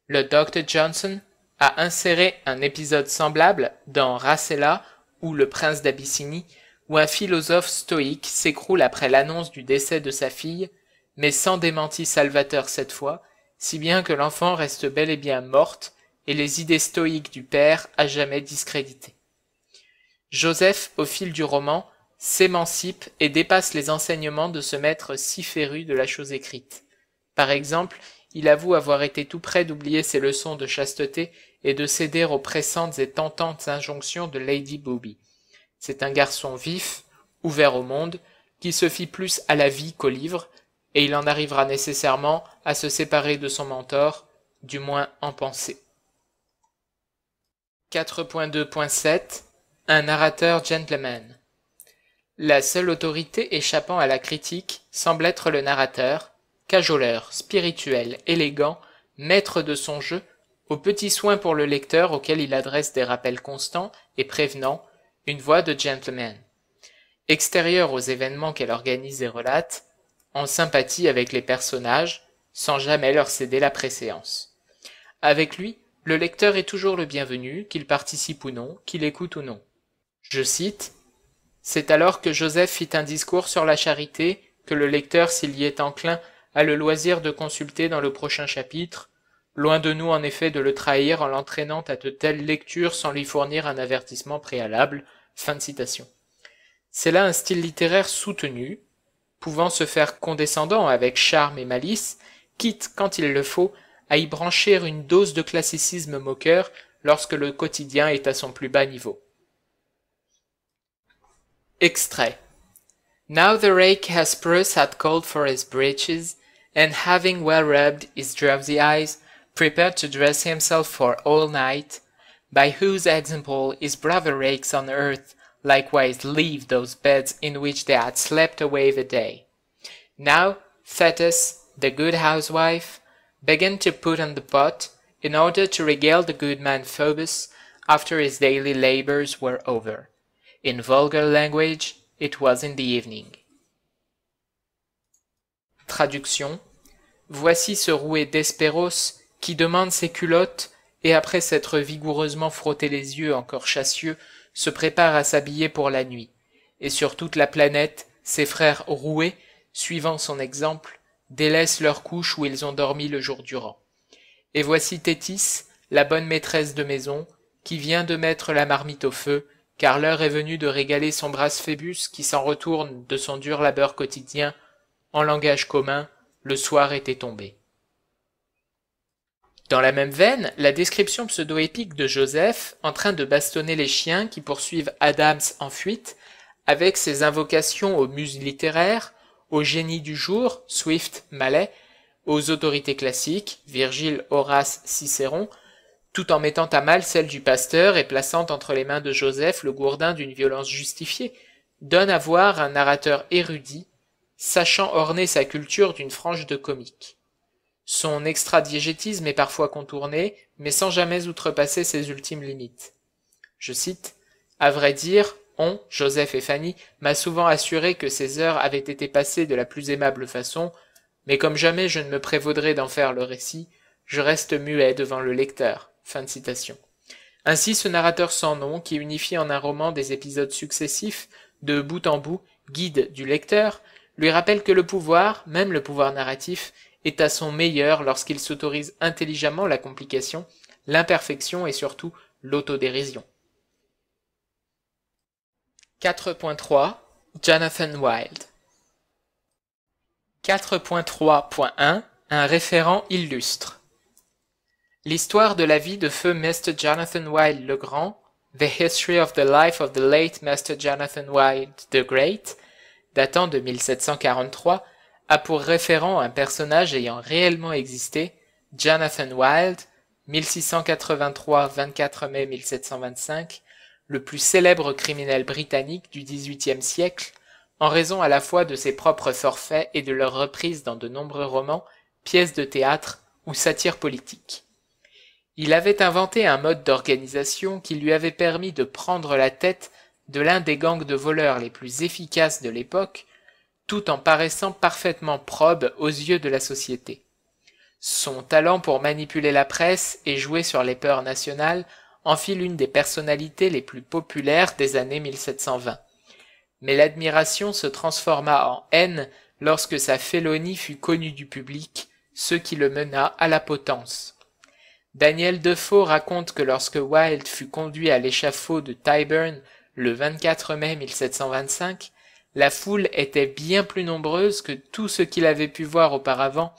Le docteur Johnson, a inséré un épisode semblable dans Racella ou Le prince d'Abyssinie, où un philosophe stoïque s'écroule après l'annonce du décès de sa fille, mais sans démenti salvateur cette fois, si bien que l'enfant reste bel et bien morte et les idées stoïques du père à jamais discréditées. Joseph, au fil du roman, s'émancipe et dépasse les enseignements de ce maître si féru de la chose écrite. Par exemple, il avoue avoir été tout près d'oublier ses leçons de chasteté et de céder aux pressantes et tentantes injonctions de Lady Booby. C'est un garçon vif, ouvert au monde, qui se fie plus à la vie qu'au livre, et il en arrivera nécessairement à se séparer de son mentor, du moins en pensée. 4.2.7 Un narrateur gentleman La seule autorité échappant à la critique semble être le narrateur, cajoleur, spirituel, élégant, maître de son jeu au petits soins pour le lecteur auquel il adresse des rappels constants et prévenants, une voix de gentleman. extérieur aux événements qu'elle organise et relate, en sympathie avec les personnages, sans jamais leur céder la préséance. Avec lui, le lecteur est toujours le bienvenu, qu'il participe ou non, qu'il écoute ou non. Je cite C'est alors que Joseph fit un discours sur la charité que le lecteur, s'il y est enclin, a le loisir de consulter dans le prochain chapitre, Loin de nous en effet de le trahir en l'entraînant à de telles lectures sans lui fournir un avertissement préalable. Fin de citation. C'est là un style littéraire soutenu, pouvant se faire condescendant avec charme et malice, quitte, quand il le faut, à y brancher une dose de classicisme moqueur lorsque le quotidien est à son plus bas niveau. Extrait. Now the rake Hesperus had called for his breeches, and having well rubbed his drowsy eyes, prepared to dress himself for all night, by whose example his brother rakes on earth likewise leave those beds in which they had slept away the day. Now Thetis, the good housewife, began to put on the pot, in order to regale the good man Phoebus after his daily labors were over. In vulgar language, it was in the evening. Traduction Voici ce roué d'Hespéros qui demande ses culottes, et après s'être vigoureusement frotté les yeux encore chassieux, se prépare à s'habiller pour la nuit. Et sur toute la planète, ses frères roués, suivant son exemple, délaissent leur couche où ils ont dormi le jour durant. Et voici Tétis, la bonne maîtresse de maison, qui vient de mettre la marmite au feu, car l'heure est venue de régaler son brasse Phébus qui s'en retourne de son dur labeur quotidien, en langage commun, le soir était tombé. Dans la même veine, la description pseudo-épique de Joseph en train de bastonner les chiens qui poursuivent Adams en fuite, avec ses invocations aux muses littéraires, aux génies du jour, Swift, Mallet, aux autorités classiques, Virgile, Horace, Cicéron, tout en mettant à mal celle du pasteur et plaçant entre les mains de Joseph le gourdin d'une violence justifiée, donne à voir un narrateur érudit, sachant orner sa culture d'une frange de comique. Son extradiégétisme est parfois contourné, mais sans jamais outrepasser ses ultimes limites. Je cite À vrai dire, on, Joseph et Fanny, m'a souvent assuré que ces heures avaient été passées de la plus aimable façon, mais comme jamais je ne me prévaudrai d'en faire le récit, je reste muet devant le lecteur. Ainsi, ce narrateur sans nom, qui unifie en un roman des épisodes successifs, de bout en bout, guide du lecteur, lui rappelle que le pouvoir, même le pouvoir narratif, est à son meilleur lorsqu'il s'autorise intelligemment la complication, l'imperfection et surtout l'autodérision. 4.3 Jonathan Wilde 4.3.1 Un référent illustre L'histoire de la vie de feu Mr. Jonathan Wilde le Grand, The History of the Life of the Late Mr. Jonathan Wilde the Great, datant de 1743, a pour référent un personnage ayant réellement existé, Jonathan Wilde, 1683-24 mai 1725, le plus célèbre criminel britannique du XVIIIe siècle, en raison à la fois de ses propres forfaits et de leur reprise dans de nombreux romans, pièces de théâtre ou satires politiques. Il avait inventé un mode d'organisation qui lui avait permis de prendre la tête de l'un des gangs de voleurs les plus efficaces de l'époque, tout en paraissant parfaitement probe aux yeux de la société. Son talent pour manipuler la presse et jouer sur les peurs nationales en fit l'une des personnalités les plus populaires des années 1720. Mais l'admiration se transforma en haine lorsque sa félonie fut connue du public, ce qui le mena à la potence. Daniel Defoe raconte que lorsque Wilde fut conduit à l'échafaud de Tyburn le 24 mai 1725, la foule était bien plus nombreuse que tout ce qu'il avait pu voir auparavant,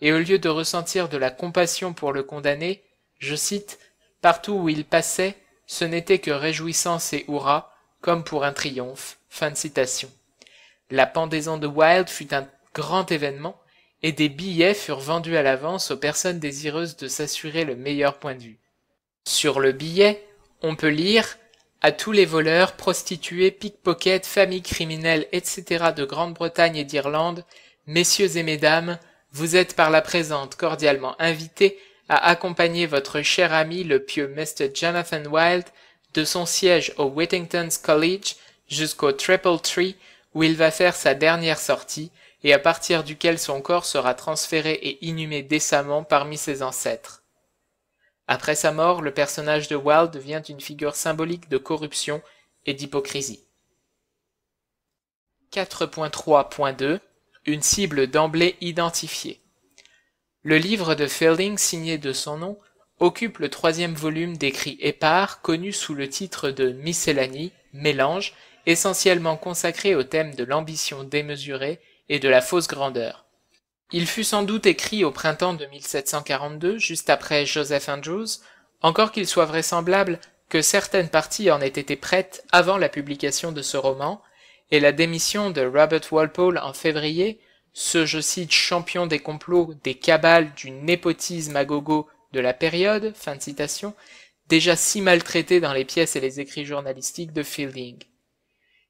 et au lieu de ressentir de la compassion pour le condamné, je cite, Partout où il passait, ce n'était que réjouissance et hurrahs, comme pour un triomphe. Fin de citation. La pendaison de Wilde fut un grand événement, et des billets furent vendus à l'avance aux personnes désireuses de s'assurer le meilleur point de vue. Sur le billet, on peut lire à tous les voleurs, prostituées, pickpockets, familles criminelles, etc. de Grande-Bretagne et d'Irlande, messieurs et mesdames, vous êtes par la présente cordialement invités à accompagner votre cher ami le pieux Mr. Jonathan Wilde de son siège au Whittington's College jusqu'au Triple Tree où il va faire sa dernière sortie et à partir duquel son corps sera transféré et inhumé décemment parmi ses ancêtres. Après sa mort, le personnage de Wilde devient une figure symbolique de corruption et d'hypocrisie. 4.3.2 Une cible d'emblée identifiée. Le livre de Fielding, signé de son nom, occupe le troisième volume d'écrits épars connu sous le titre de Miscellanie, Mélange, essentiellement consacré au thème de l'ambition démesurée et de la fausse grandeur. Il fut sans doute écrit au printemps de 1742, juste après Joseph Andrews, encore qu'il soit vraisemblable que certaines parties en aient été prêtes avant la publication de ce roman, et la démission de Robert Walpole en février, ce, je cite, champion des complots, des cabales, du népotisme à gogo de la période, fin de citation, déjà si maltraité dans les pièces et les écrits journalistiques de Fielding.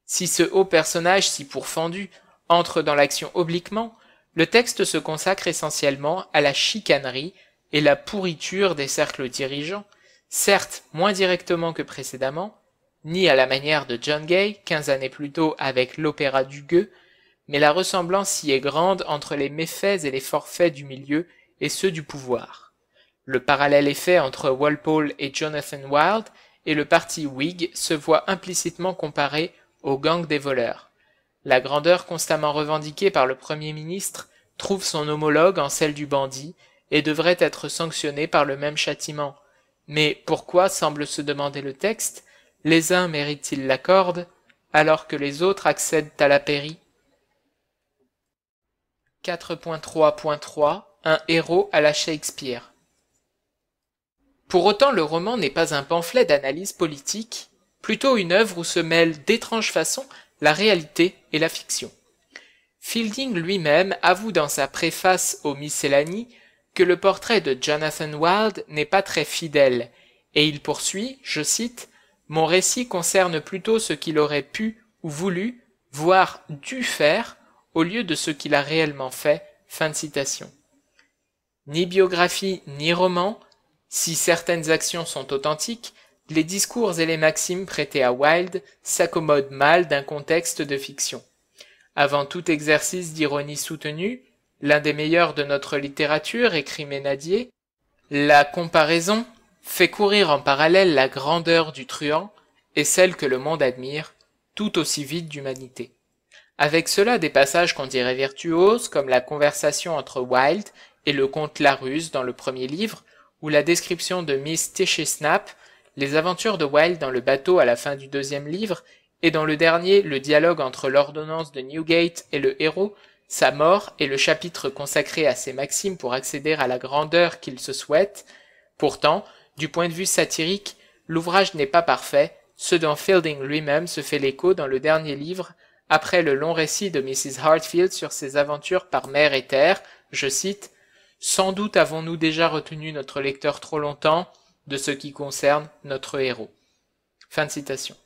Si ce haut personnage si pourfendu entre dans l'action obliquement, le texte se consacre essentiellement à la chicanerie et la pourriture des cercles dirigeants, certes moins directement que précédemment, ni à la manière de John Gay quinze années plus tôt avec l'opéra du gueux, mais la ressemblance y est grande entre les méfaits et les forfaits du milieu et ceux du pouvoir. Le parallèle est fait entre Walpole et Jonathan Wilde et le parti Whig se voit implicitement comparé au gang des voleurs. La grandeur constamment revendiquée par le Premier ministre trouve son homologue en celle du bandit, et devrait être sanctionnée par le même châtiment. Mais pourquoi, semble se demander le texte, les uns méritent-ils la corde, alors que les autres accèdent à la pairie 4.3.3 Un héros à la Shakespeare Pour autant, le roman n'est pas un pamphlet d'analyse politique, plutôt une œuvre où se mêlent d'étranges façons la réalité et la fiction. Fielding lui-même avoue dans sa préface aux Miscellanies que le portrait de Jonathan Wild n'est pas très fidèle, et il poursuit, je cite, Mon récit concerne plutôt ce qu'il aurait pu ou voulu, voire dû faire, au lieu de ce qu'il a réellement fait. Fin de citation. Ni biographie ni roman, si certaines actions sont authentiques, les discours et les maximes prêtés à Wilde s'accommodent mal d'un contexte de fiction. Avant tout exercice d'ironie soutenue, l'un des meilleurs de notre littérature, écrit Ménadier, la comparaison fait courir en parallèle la grandeur du truand et celle que le monde admire, tout aussi vite d'humanité. Avec cela des passages qu'on dirait virtuoses, comme la conversation entre Wilde et le comte Larousse dans le premier livre, ou la description de Miss Snap les aventures de Wilde dans le bateau à la fin du deuxième livre, et dans le dernier, le dialogue entre l'ordonnance de Newgate et le héros, sa mort et le chapitre consacré à ses maximes pour accéder à la grandeur qu'il se souhaite. Pourtant, du point de vue satirique, l'ouvrage n'est pas parfait, ce dont Fielding lui-même se fait l'écho dans le dernier livre, après le long récit de Mrs. Hartfield sur ses aventures par mer et terre, je cite, Sans doute avons-nous déjà retenu notre lecteur trop longtemps, de ce qui concerne notre héros. Fin citation.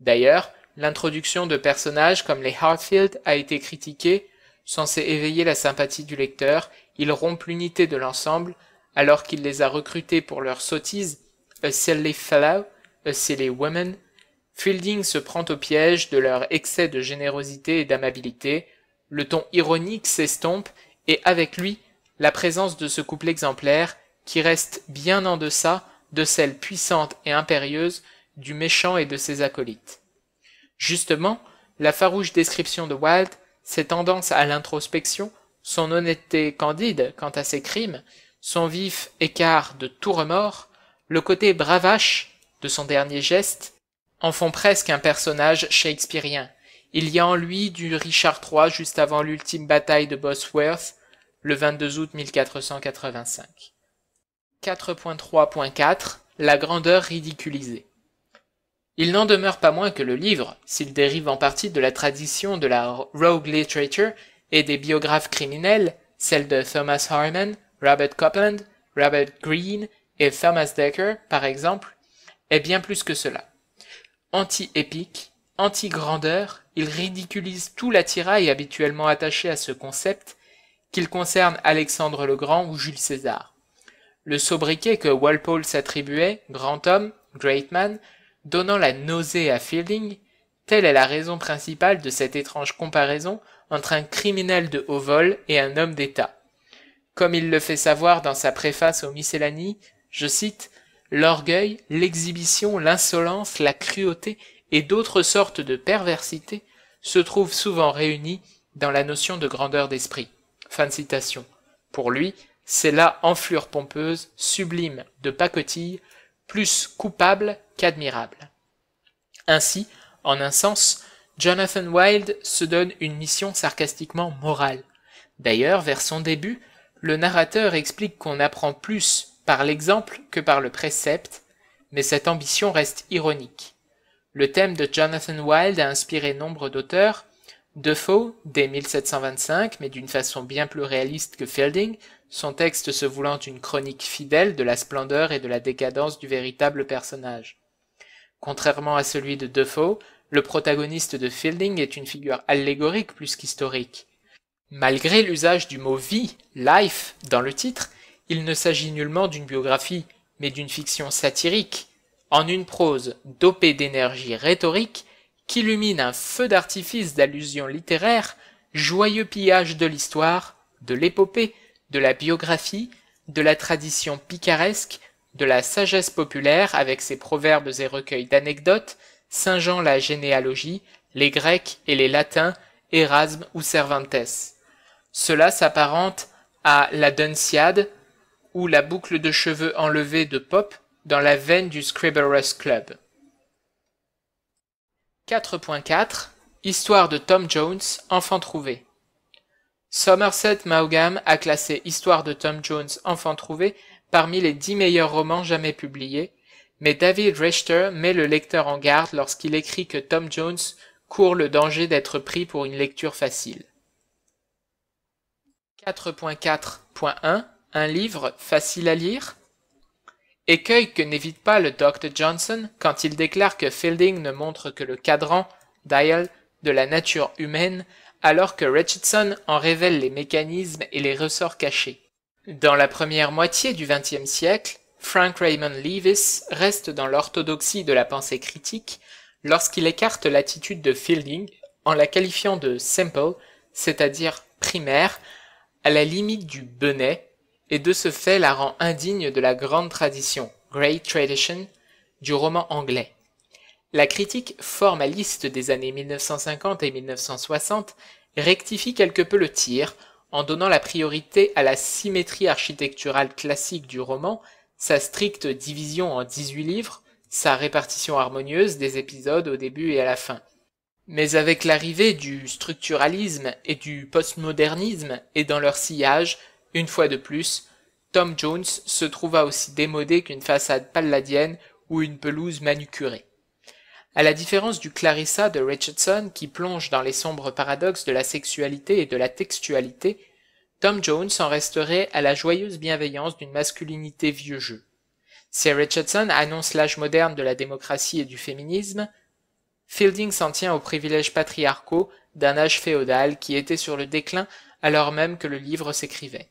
D'ailleurs, l'introduction de personnages comme les Hartfield a été critiquée. Censés éveiller la sympathie du lecteur, ils rompent l'unité de l'ensemble alors qu'il les a recrutés pour leur sottise A Silly Fellow, A Silly Woman. Fielding se prend au piège de leur excès de générosité et d'amabilité. Le ton ironique s'estompe et avec lui, la présence de ce couple exemplaire qui reste bien en deçà de celle puissante et impérieuse du méchant et de ses acolytes. Justement, la farouche description de Wilde, ses tendances à l'introspection, son honnêteté candide quant à ses crimes, son vif écart de tout remords, le côté bravache de son dernier geste, en font presque un personnage shakespearien. Il y a en lui du Richard III juste avant l'ultime bataille de Bosworth, le 22 août 1485. 4.3.4 La grandeur ridiculisée. Il n'en demeure pas moins que le livre, s'il dérive en partie de la tradition de la rogue literature et des biographes criminels, celle de Thomas Harman, Robert Copland, Robert Greene et Thomas Decker, par exemple, est bien plus que cela. Anti-épique, anti-grandeur, il ridiculise tout l'attirail habituellement attaché à ce concept, qu'il concerne Alexandre le Grand ou Jules César le sobriquet que Walpole s'attribuait, grand homme, great man, donnant la nausée à Fielding, telle est la raison principale de cette étrange comparaison entre un criminel de haut vol et un homme d'État. Comme il le fait savoir dans sa préface aux miscellanies, je cite, L'orgueil, l'exhibition, l'insolence, la cruauté et d'autres sortes de perversités se trouvent souvent réunies dans la notion de grandeur d'esprit. Fin citation. Pour lui, c'est là enflure pompeuse, sublime, de pacotille, plus coupable qu'admirable. Ainsi, en un sens, Jonathan Wilde se donne une mission sarcastiquement morale. D'ailleurs, vers son début, le narrateur explique qu'on apprend plus par l'exemple que par le précepte, mais cette ambition reste ironique. Le thème de Jonathan Wilde a inspiré nombre d'auteurs, Defoe dès 1725, mais d'une façon bien plus réaliste que Fielding, son texte se voulant une chronique fidèle de la splendeur et de la décadence du véritable personnage. Contrairement à celui de Defoe, le protagoniste de Fielding est une figure allégorique plus qu'historique. Malgré l'usage du mot vie, life, dans le titre, il ne s'agit nullement d'une biographie, mais d'une fiction satirique, en une prose dopée d'énergie rhétorique qui illumine un feu d'artifice d'allusions littéraires, joyeux pillage de l'histoire, de l'épopée, de la biographie, de la tradition picaresque, de la sagesse populaire avec ses proverbes et recueils d'anecdotes, Saint Jean la généalogie, les Grecs et les Latins, Erasme ou Cervantes. Cela s'apparente à la Dunciade ou la boucle de cheveux enlevée de Pope dans la veine du Scribblers Club. 4.4 Histoire de Tom Jones, enfant trouvé. Somerset Maugham a classé Histoire de Tom Jones enfant trouvé parmi les dix meilleurs romans jamais publiés, mais David Richter met le lecteur en garde lorsqu'il écrit que Tom Jones court le danger d'être pris pour une lecture facile. 4.4.1 Un livre facile à lire Écueil que n'évite pas le Dr. Johnson quand il déclare que Fielding ne montre que le cadran, dial, de la nature humaine alors que Richardson en révèle les mécanismes et les ressorts cachés. Dans la première moitié du XXe siècle, Frank Raymond Leavis reste dans l'orthodoxie de la pensée critique lorsqu'il écarte l'attitude de Fielding en la qualifiant de simple, c'est-à-dire primaire, à la limite du benet, et de ce fait la rend indigne de la grande tradition, great tradition, du roman anglais. La critique formaliste des années 1950 et 1960 rectifie quelque peu le tir en donnant la priorité à la symétrie architecturale classique du roman, sa stricte division en 18 livres, sa répartition harmonieuse des épisodes au début et à la fin. Mais avec l'arrivée du structuralisme et du postmodernisme et dans leur sillage, une fois de plus, Tom Jones se trouva aussi démodé qu'une façade palladienne ou une pelouse manucurée. À la différence du Clarissa de Richardson qui plonge dans les sombres paradoxes de la sexualité et de la textualité, Tom Jones en resterait à la joyeuse bienveillance d'une masculinité vieux jeu. Si Richardson annonce l'âge moderne de la démocratie et du féminisme, Fielding s'en tient aux privilèges patriarcaux d'un âge féodal qui était sur le déclin alors même que le livre s'écrivait.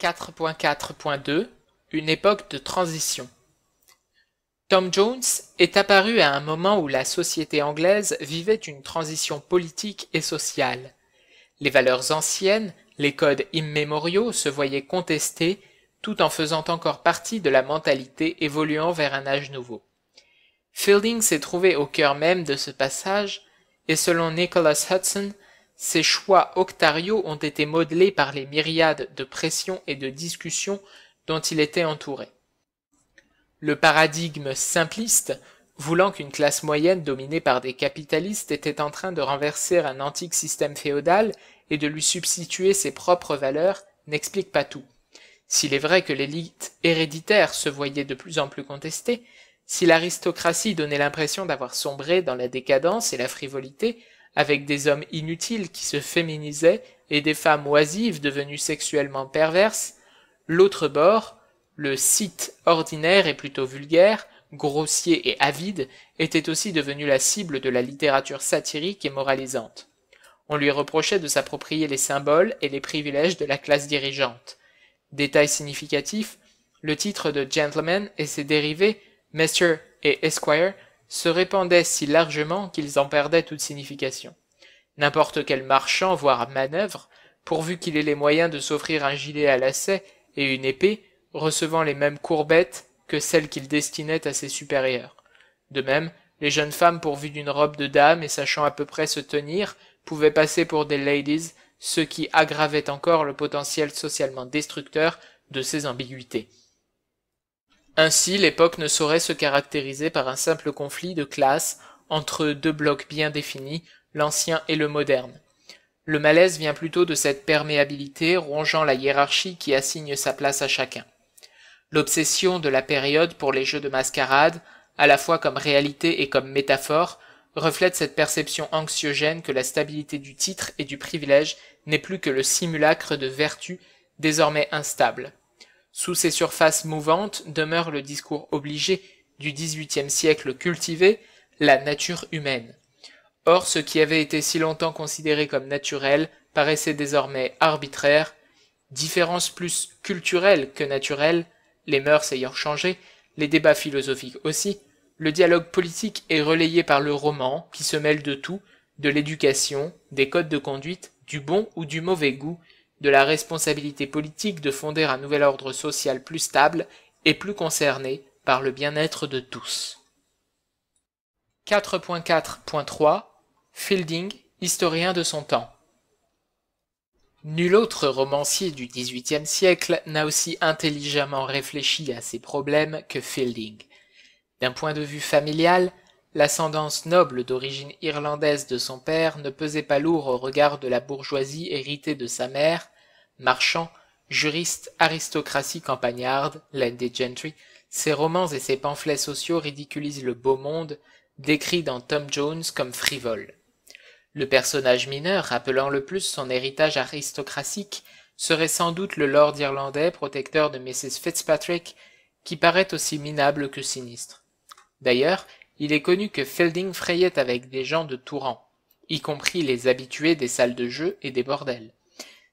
4.4.2 Une époque de transition. Tom Jones est apparu à un moment où la société anglaise vivait une transition politique et sociale. Les valeurs anciennes, les codes immémoriaux se voyaient contestés tout en faisant encore partie de la mentalité évoluant vers un âge nouveau. Fielding s'est trouvé au cœur même de ce passage, et selon Nicholas Hudson, ses choix octariaux ont été modelés par les myriades de pressions et de discussions dont il était entouré. Le paradigme simpliste, voulant qu'une classe moyenne dominée par des capitalistes était en train de renverser un antique système féodal et de lui substituer ses propres valeurs, n'explique pas tout. S'il est vrai que l'élite héréditaire se voyait de plus en plus contestée, si l'aristocratie donnait l'impression d'avoir sombré dans la décadence et la frivolité, avec des hommes inutiles qui se féminisaient et des femmes oisives devenues sexuellement perverses, l'autre bord, le site ordinaire et plutôt vulgaire, grossier et avide, était aussi devenu la cible de la littérature satirique et moralisante. On lui reprochait de s'approprier les symboles et les privilèges de la classe dirigeante. Détail significatif, le titre de gentleman et ses dérivés, Messieurs et Esquire, se répandaient si largement qu'ils en perdaient toute signification. N'importe quel marchand, voire manœuvre, pourvu qu'il ait les moyens de s'offrir un gilet à lacets et une épée, recevant les mêmes courbettes que celles qu'il destinait à ses supérieurs. De même, les jeunes femmes pourvues d'une robe de dame et sachant à peu près se tenir pouvaient passer pour des ladies, ce qui aggravait encore le potentiel socialement destructeur de ces ambiguïtés. Ainsi, l'époque ne saurait se caractériser par un simple conflit de classe entre deux blocs bien définis, l'ancien et le moderne. Le malaise vient plutôt de cette perméabilité rongeant la hiérarchie qui assigne sa place à chacun. L'obsession de la période pour les jeux de mascarade, à la fois comme réalité et comme métaphore, reflète cette perception anxiogène que la stabilité du titre et du privilège n'est plus que le simulacre de vertu désormais instable. Sous ces surfaces mouvantes demeure le discours obligé du XVIIIe siècle cultivé, la nature humaine. Or, ce qui avait été si longtemps considéré comme naturel paraissait désormais arbitraire, différence plus culturelle que naturelle, les mœurs ayant changé, les débats philosophiques aussi, le dialogue politique est relayé par le roman qui se mêle de tout, de l'éducation, des codes de conduite, du bon ou du mauvais goût, de la responsabilité politique de fonder un nouvel ordre social plus stable et plus concerné par le bien-être de tous. 4.4.3 Fielding, historien de son temps. Nul autre romancier du XVIIIe siècle n'a aussi intelligemment réfléchi à ces problèmes que Fielding. D'un point de vue familial, l'ascendance noble d'origine irlandaise de son père ne pesait pas lourd au regard de la bourgeoisie héritée de sa mère, marchand, juriste, aristocratie campagnarde, landed gentry, ses romans et ses pamphlets sociaux ridiculisent le beau monde, décrit dans Tom Jones comme frivole. Le personnage mineur rappelant le plus son héritage aristocratique serait sans doute le lord irlandais protecteur de Mrs. Fitzpatrick, qui paraît aussi minable que sinistre. D'ailleurs, il est connu que Fielding frayait avec des gens de tout rang, y compris les habitués des salles de jeu et des bordels.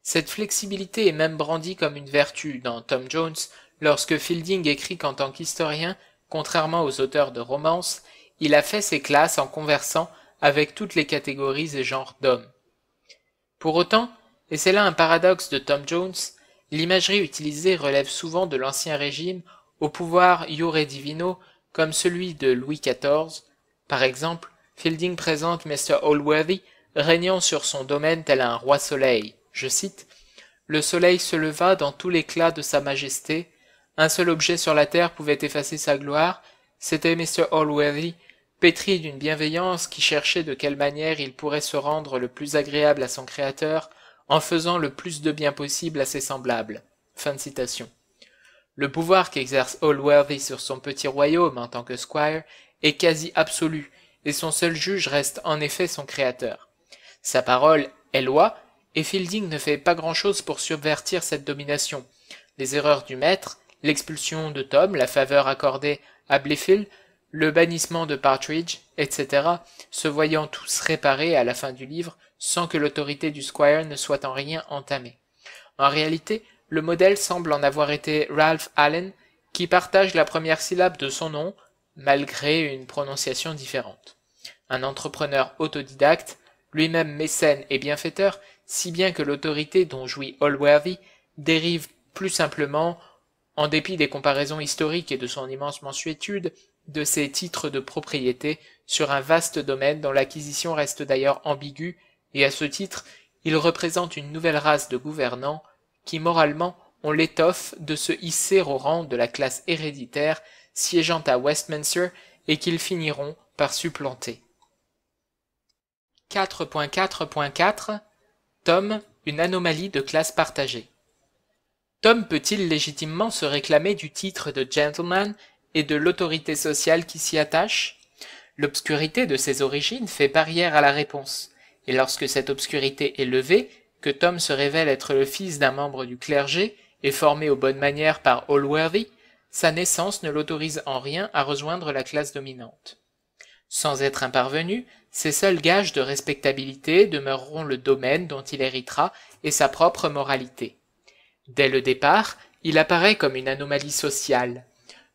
Cette flexibilité est même brandie comme une vertu dans Tom Jones lorsque Fielding écrit qu'en tant qu'historien, contrairement aux auteurs de romances, il a fait ses classes en conversant avec toutes les catégories et genres d'hommes. Pour autant, et c'est là un paradoxe de Tom Jones, l'imagerie utilisée relève souvent de l'ancien régime au pouvoir iure divino comme celui de Louis XIV. Par exemple, Fielding présente Mr. Allworthy régnant sur son domaine tel un roi soleil. Je cite Le soleil se leva dans tout l'éclat de sa majesté. Un seul objet sur la terre pouvait effacer sa gloire. C'était Mr. Allworthy pétri d'une bienveillance qui cherchait de quelle manière il pourrait se rendre le plus agréable à son Créateur en faisant le plus de bien possible à ses semblables. Fin de citation. Le pouvoir qu'exerce Allworthy sur son petit royaume en tant que squire est quasi absolu, et son seul juge reste en effet son Créateur. Sa parole est loi, et Fielding ne fait pas grand-chose pour subvertir cette domination. Les erreurs du maître, l'expulsion de Tom, la faveur accordée à Blifil le bannissement de Partridge, etc., se voyant tous réparés à la fin du livre sans que l'autorité du Squire ne soit en rien entamée. En réalité, le modèle semble en avoir été Ralph Allen, qui partage la première syllabe de son nom, malgré une prononciation différente. Un entrepreneur autodidacte, lui-même mécène et bienfaiteur, si bien que l'autorité dont jouit Allworthy dérive plus simplement, en dépit des comparaisons historiques et de son immense mensuétude, de ces titres de propriété sur un vaste domaine dont l'acquisition reste d'ailleurs ambiguë, et à ce titre, il représente une nouvelle race de gouvernants qui moralement ont l'étoffe de se hisser au rang de la classe héréditaire siégeant à Westminster et qu'ils finiront par supplanter. 4.4.4 Tom, une anomalie de classe partagée. Tom peut-il légitimement se réclamer du titre de gentleman et de l'autorité sociale qui s'y attache L'obscurité de ses origines fait barrière à la réponse, et lorsque cette obscurité est levée, que Tom se révèle être le fils d'un membre du clergé et formé aux bonnes manières par Allworthy, sa naissance ne l'autorise en rien à rejoindre la classe dominante. Sans être parvenu, ses seuls gages de respectabilité demeureront le domaine dont il héritera et sa propre moralité. Dès le départ, il apparaît comme une anomalie sociale,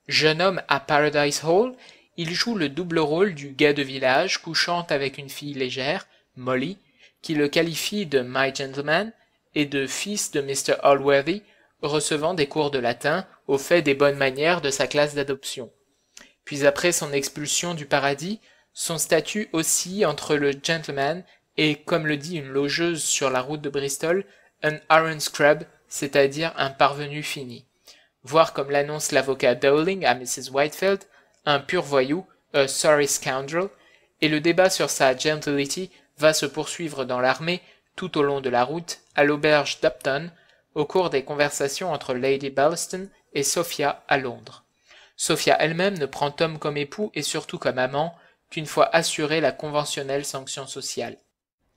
Jeune homme à Paradise Hall, il joue le double rôle du gars de village couchant avec une fille légère, Molly, qui le qualifie de My Gentleman et de fils de Mr. Allworthy, recevant des cours de latin au fait des bonnes manières de sa classe d'adoption. Puis après son expulsion du paradis, son statut oscille entre le gentleman et, comme le dit une logeuse sur la route de Bristol, un iron scrub, c'est-à-dire un parvenu fini voir comme l'annonce l'avocat Dowling à Mrs. Whitefield, un pur voyou, a sorry scoundrel, et le débat sur sa gentility va se poursuivre dans l'armée tout au long de la route, à l'auberge d'Upton, au cours des conversations entre Lady Ballaston et Sophia à Londres. Sophia elle-même ne prend Tom comme époux et surtout comme amant qu'une fois assurée la conventionnelle sanction sociale.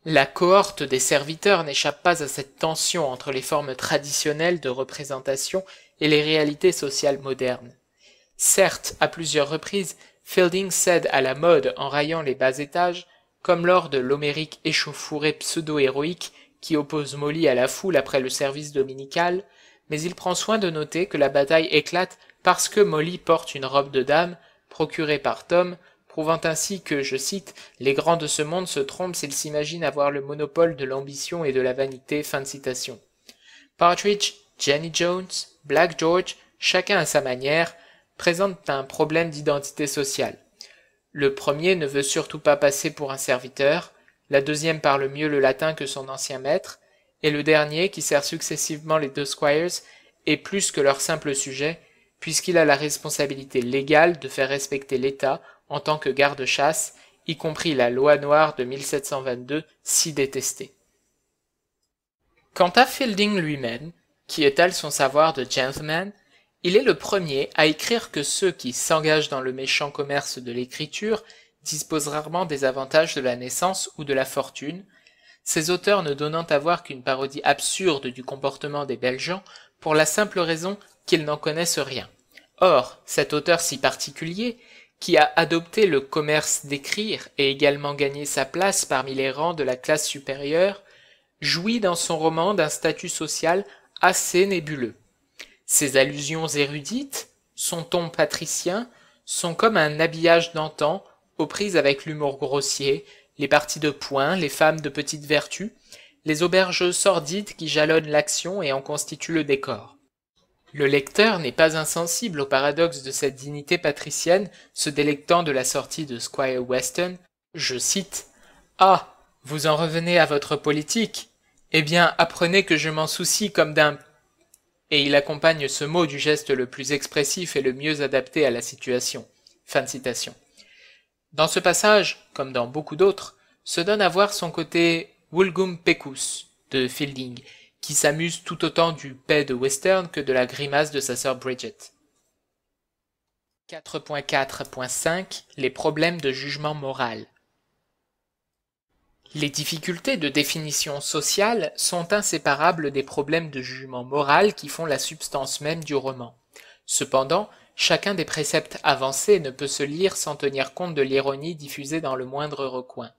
La cohorte des serviteurs n'échappe pas à cette tension entre les formes traditionnelles de représentation et les réalités sociales modernes. Certes, à plusieurs reprises, Fielding cède à la mode en raillant les bas étages, comme lors de l'homérique échauffourée pseudo-héroïque qui oppose Molly à la foule après le service dominical, mais il prend soin de noter que la bataille éclate parce que Molly porte une robe de dame, procurée par Tom, prouvant ainsi que, je cite, les grands de ce monde se trompent s'ils s'imaginent avoir le monopole de l'ambition et de la vanité. Fin de citation. Partridge Jenny Jones, Black George, chacun à sa manière, présentent un problème d'identité sociale. Le premier ne veut surtout pas passer pour un serviteur, la deuxième parle mieux le latin que son ancien maître, et le dernier, qui sert successivement les deux squires, est plus que leur simple sujet, puisqu'il a la responsabilité légale de faire respecter l'État en tant que garde-chasse, y compris la loi noire de 1722 si détestée. Quant à Fielding lui-même, qui étale son savoir de gentleman, il est le premier à écrire que ceux qui s'engagent dans le méchant commerce de l'écriture disposent rarement des avantages de la naissance ou de la fortune, ces auteurs ne donnant à voir qu'une parodie absurde du comportement des Belges gens pour la simple raison qu'ils n'en connaissent rien. Or, cet auteur si particulier, qui a adopté le commerce d'écrire et également gagné sa place parmi les rangs de la classe supérieure, jouit dans son roman d'un statut social assez nébuleux. Ces allusions érudites, son ton patricien, sont comme un habillage d'antan aux prises avec l'humour grossier, les parties de poing, les femmes de petite vertu, les auberges sordides qui jalonnent l'action et en constituent le décor. Le lecteur n'est pas insensible au paradoxe de cette dignité patricienne, se délectant de la sortie de Squire Weston. Je cite Ah, vous en revenez à votre politique, eh bien, apprenez que je m'en soucie comme d'un... Et il accompagne ce mot du geste le plus expressif et le mieux adapté à la situation. Fin de citation. Dans ce passage, comme dans beaucoup d'autres, se donne à voir son côté wulgum pecus de Fielding, qui s'amuse tout autant du paix de Western que de la grimace de sa sœur Bridget. 4.4.5 Les problèmes de jugement moral. Les difficultés de définition sociale sont inséparables des problèmes de jugement moral qui font la substance même du roman. Cependant, chacun des préceptes avancés ne peut se lire sans tenir compte de l'ironie diffusée dans le moindre recoin.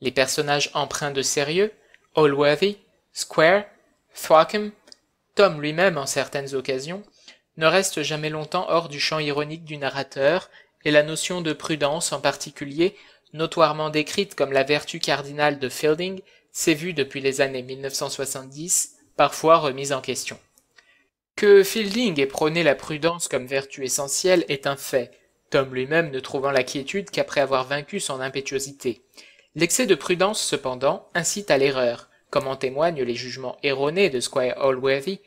Les personnages empreints de sérieux, Allworthy, Square, Thwackum, Tom lui-même en certaines occasions, ne restent jamais longtemps hors du champ ironique du narrateur, et la notion de prudence en particulier notoirement décrite comme la vertu cardinale de Fielding, s'est vue depuis les années 1970 parfois remise en question. Que Fielding ait prôné la prudence comme vertu essentielle est un fait, Tom lui-même ne trouvant la quiétude qu'après avoir vaincu son impétuosité. L'excès de prudence, cependant, incite à l'erreur, comme en témoignent les jugements erronés de Squire Allworthy,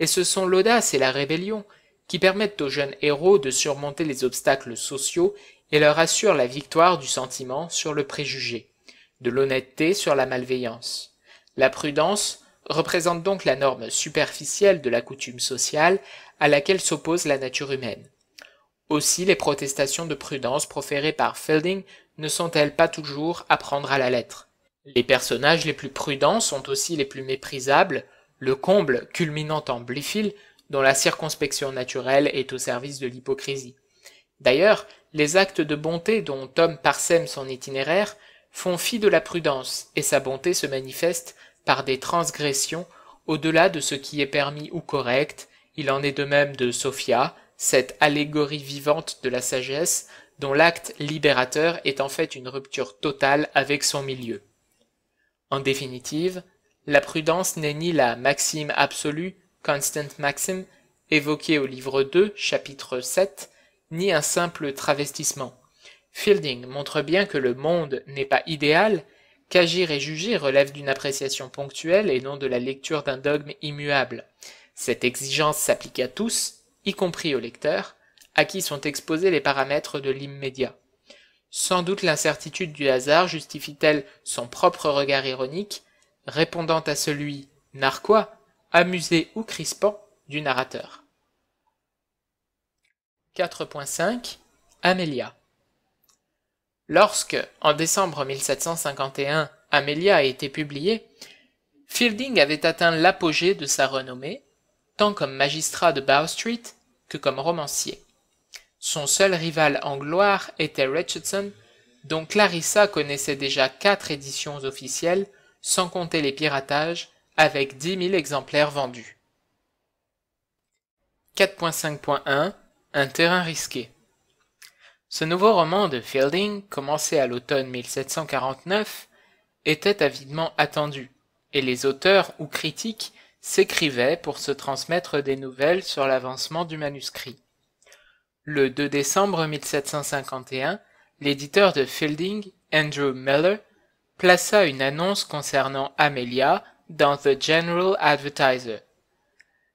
et ce sont l'audace et la rébellion qui permettent aux jeunes héros de surmonter les obstacles sociaux et leur assure la victoire du sentiment sur le préjugé, de l'honnêteté sur la malveillance. La prudence représente donc la norme superficielle de la coutume sociale à laquelle s'oppose la nature humaine. Aussi les protestations de prudence proférées par Felding ne sont-elles pas toujours à prendre à la lettre. Les personnages les plus prudents sont aussi les plus méprisables, le comble culminant en Blifil, dont la circonspection naturelle est au service de l'hypocrisie. D'ailleurs, les actes de bonté dont Tom parsème son itinéraire font fi de la prudence, et sa bonté se manifeste par des transgressions au-delà de ce qui est permis ou correct, il en est de même de Sophia, cette allégorie vivante de la sagesse, dont l'acte libérateur est en fait une rupture totale avec son milieu. En définitive, la prudence n'est ni la maxime absolue, constant maxim, évoquée au livre 2, chapitre 7, ni un simple travestissement. Fielding montre bien que le monde n'est pas idéal, qu'agir et juger relève d'une appréciation ponctuelle et non de la lecture d'un dogme immuable. Cette exigence s'applique à tous, y compris au lecteur, à qui sont exposés les paramètres de l'immédiat. Sans doute l'incertitude du hasard justifie-t-elle son propre regard ironique, répondant à celui, narquois, amusé ou crispant, du narrateur. 4.5 Amelia. Lorsque, en décembre 1751, Amelia a été publiée, Fielding avait atteint l'apogée de sa renommée, tant comme magistrat de Bow Street que comme romancier. Son seul rival en gloire était Richardson, dont Clarissa connaissait déjà quatre éditions officielles, sans compter les piratages, avec dix 000 exemplaires vendus. 4.5.1 un terrain risqué. Ce nouveau roman de Fielding, commencé à l'automne 1749, était avidement attendu, et les auteurs ou critiques s'écrivaient pour se transmettre des nouvelles sur l'avancement du manuscrit. Le 2 décembre 1751, l'éditeur de Fielding, Andrew Miller, plaça une annonce concernant Amelia dans The General Advertiser,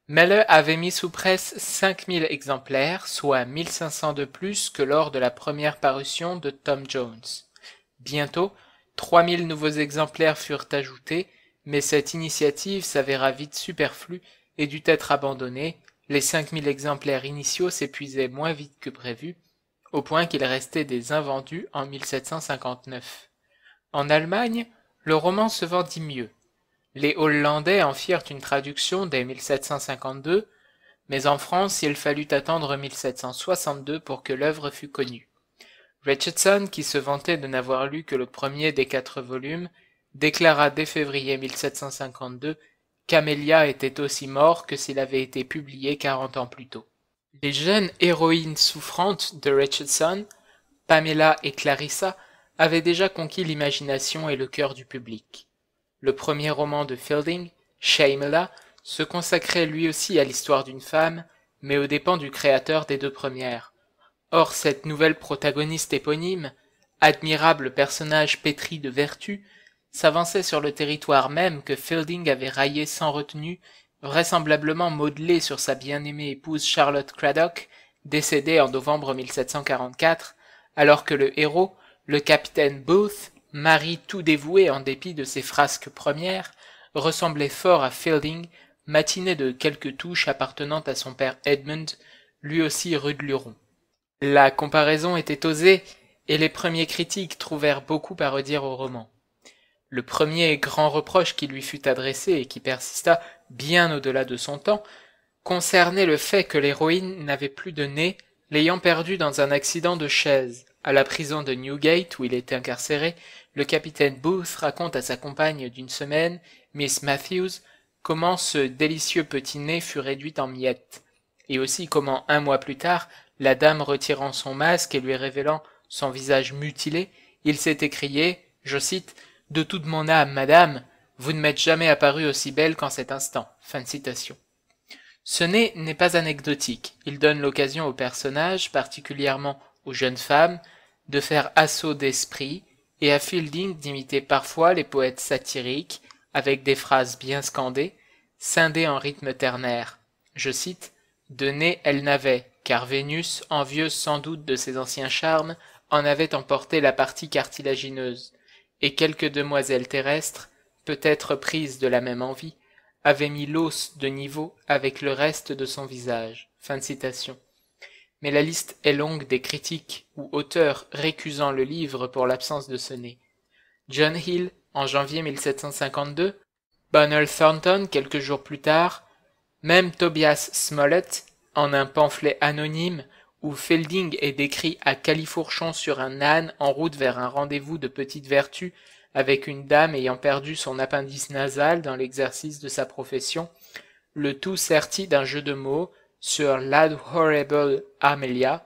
Meller avait mis sous presse cinq mille exemplaires, soit 1500 de plus que lors de la première parution de Tom Jones. Bientôt, trois mille nouveaux exemplaires furent ajoutés, mais cette initiative s'avéra vite superflue et dut être abandonnée. Les cinq mille exemplaires initiaux s'épuisaient moins vite que prévu, au point qu'il restait des invendus en 1759. En Allemagne, le roman se vendit mieux. Les Hollandais en firent une traduction dès 1752, mais en France il fallut attendre 1762 pour que l'œuvre fût connue. Richardson, qui se vantait de n'avoir lu que le premier des quatre volumes, déclara dès février 1752 qu'Amelia était aussi mort que s'il avait été publié quarante ans plus tôt. Les jeunes héroïnes souffrantes de Richardson, Pamela et Clarissa, avaient déjà conquis l'imagination et le cœur du public. Le premier roman de Fielding, Shamela », se consacrait lui aussi à l'histoire d'une femme, mais aux dépens du créateur des deux premières. Or cette nouvelle protagoniste éponyme, admirable personnage pétri de vertu, s'avançait sur le territoire même que Fielding avait raillé sans retenue, vraisemblablement modelé sur sa bien-aimée épouse Charlotte Craddock, décédée en novembre 1744, alors que le héros, le capitaine Booth, Marie tout dévouée en dépit de ses frasques premières, ressemblait fort à Fielding, matinée de quelques touches appartenant à son père Edmund, lui aussi rude luron. La comparaison était osée, et les premiers critiques trouvèrent beaucoup à redire au roman. Le premier grand reproche qui lui fut adressé et qui persista bien au-delà de son temps concernait le fait que l'héroïne n'avait plus de nez, l'ayant perdu dans un accident de chaise à la prison de Newgate où il était incarcéré le capitaine Booth raconte à sa compagne d'une semaine, Miss Matthews, comment ce délicieux petit nez fut réduit en miettes, et aussi comment un mois plus tard, la dame retirant son masque et lui révélant son visage mutilé, il s'est écrié, je cite, De toute mon âme, madame, vous ne m'êtes jamais apparue aussi belle qu'en cet instant. Fin citation. Ce nez n'est pas anecdotique, il donne l'occasion aux personnages, particulièrement aux jeunes femmes, de faire assaut d'esprit, et à Fielding d'imiter parfois les poètes satiriques avec des phrases bien scandées, scindées en rythme ternaire. Je cite De nez elle n'avait, car Vénus, envieuse sans doute de ses anciens charmes, en avait emporté la partie cartilagineuse, et quelques demoiselles terrestres, peut-être prises de la même envie, avaient mis l'os de niveau avec le reste de son visage. Fin de citation mais la liste est longue des critiques ou auteurs récusant le livre pour l'absence de nez John Hill, en janvier 1752, Bonnell Thornton, quelques jours plus tard, même Tobias Smollett, en un pamphlet anonyme où Felding est décrit à califourchon sur un âne en route vers un rendez-vous de petite vertu avec une dame ayant perdu son appendice nasal dans l'exercice de sa profession, le tout serti d'un jeu de mots, sur l'Adorable Amelia.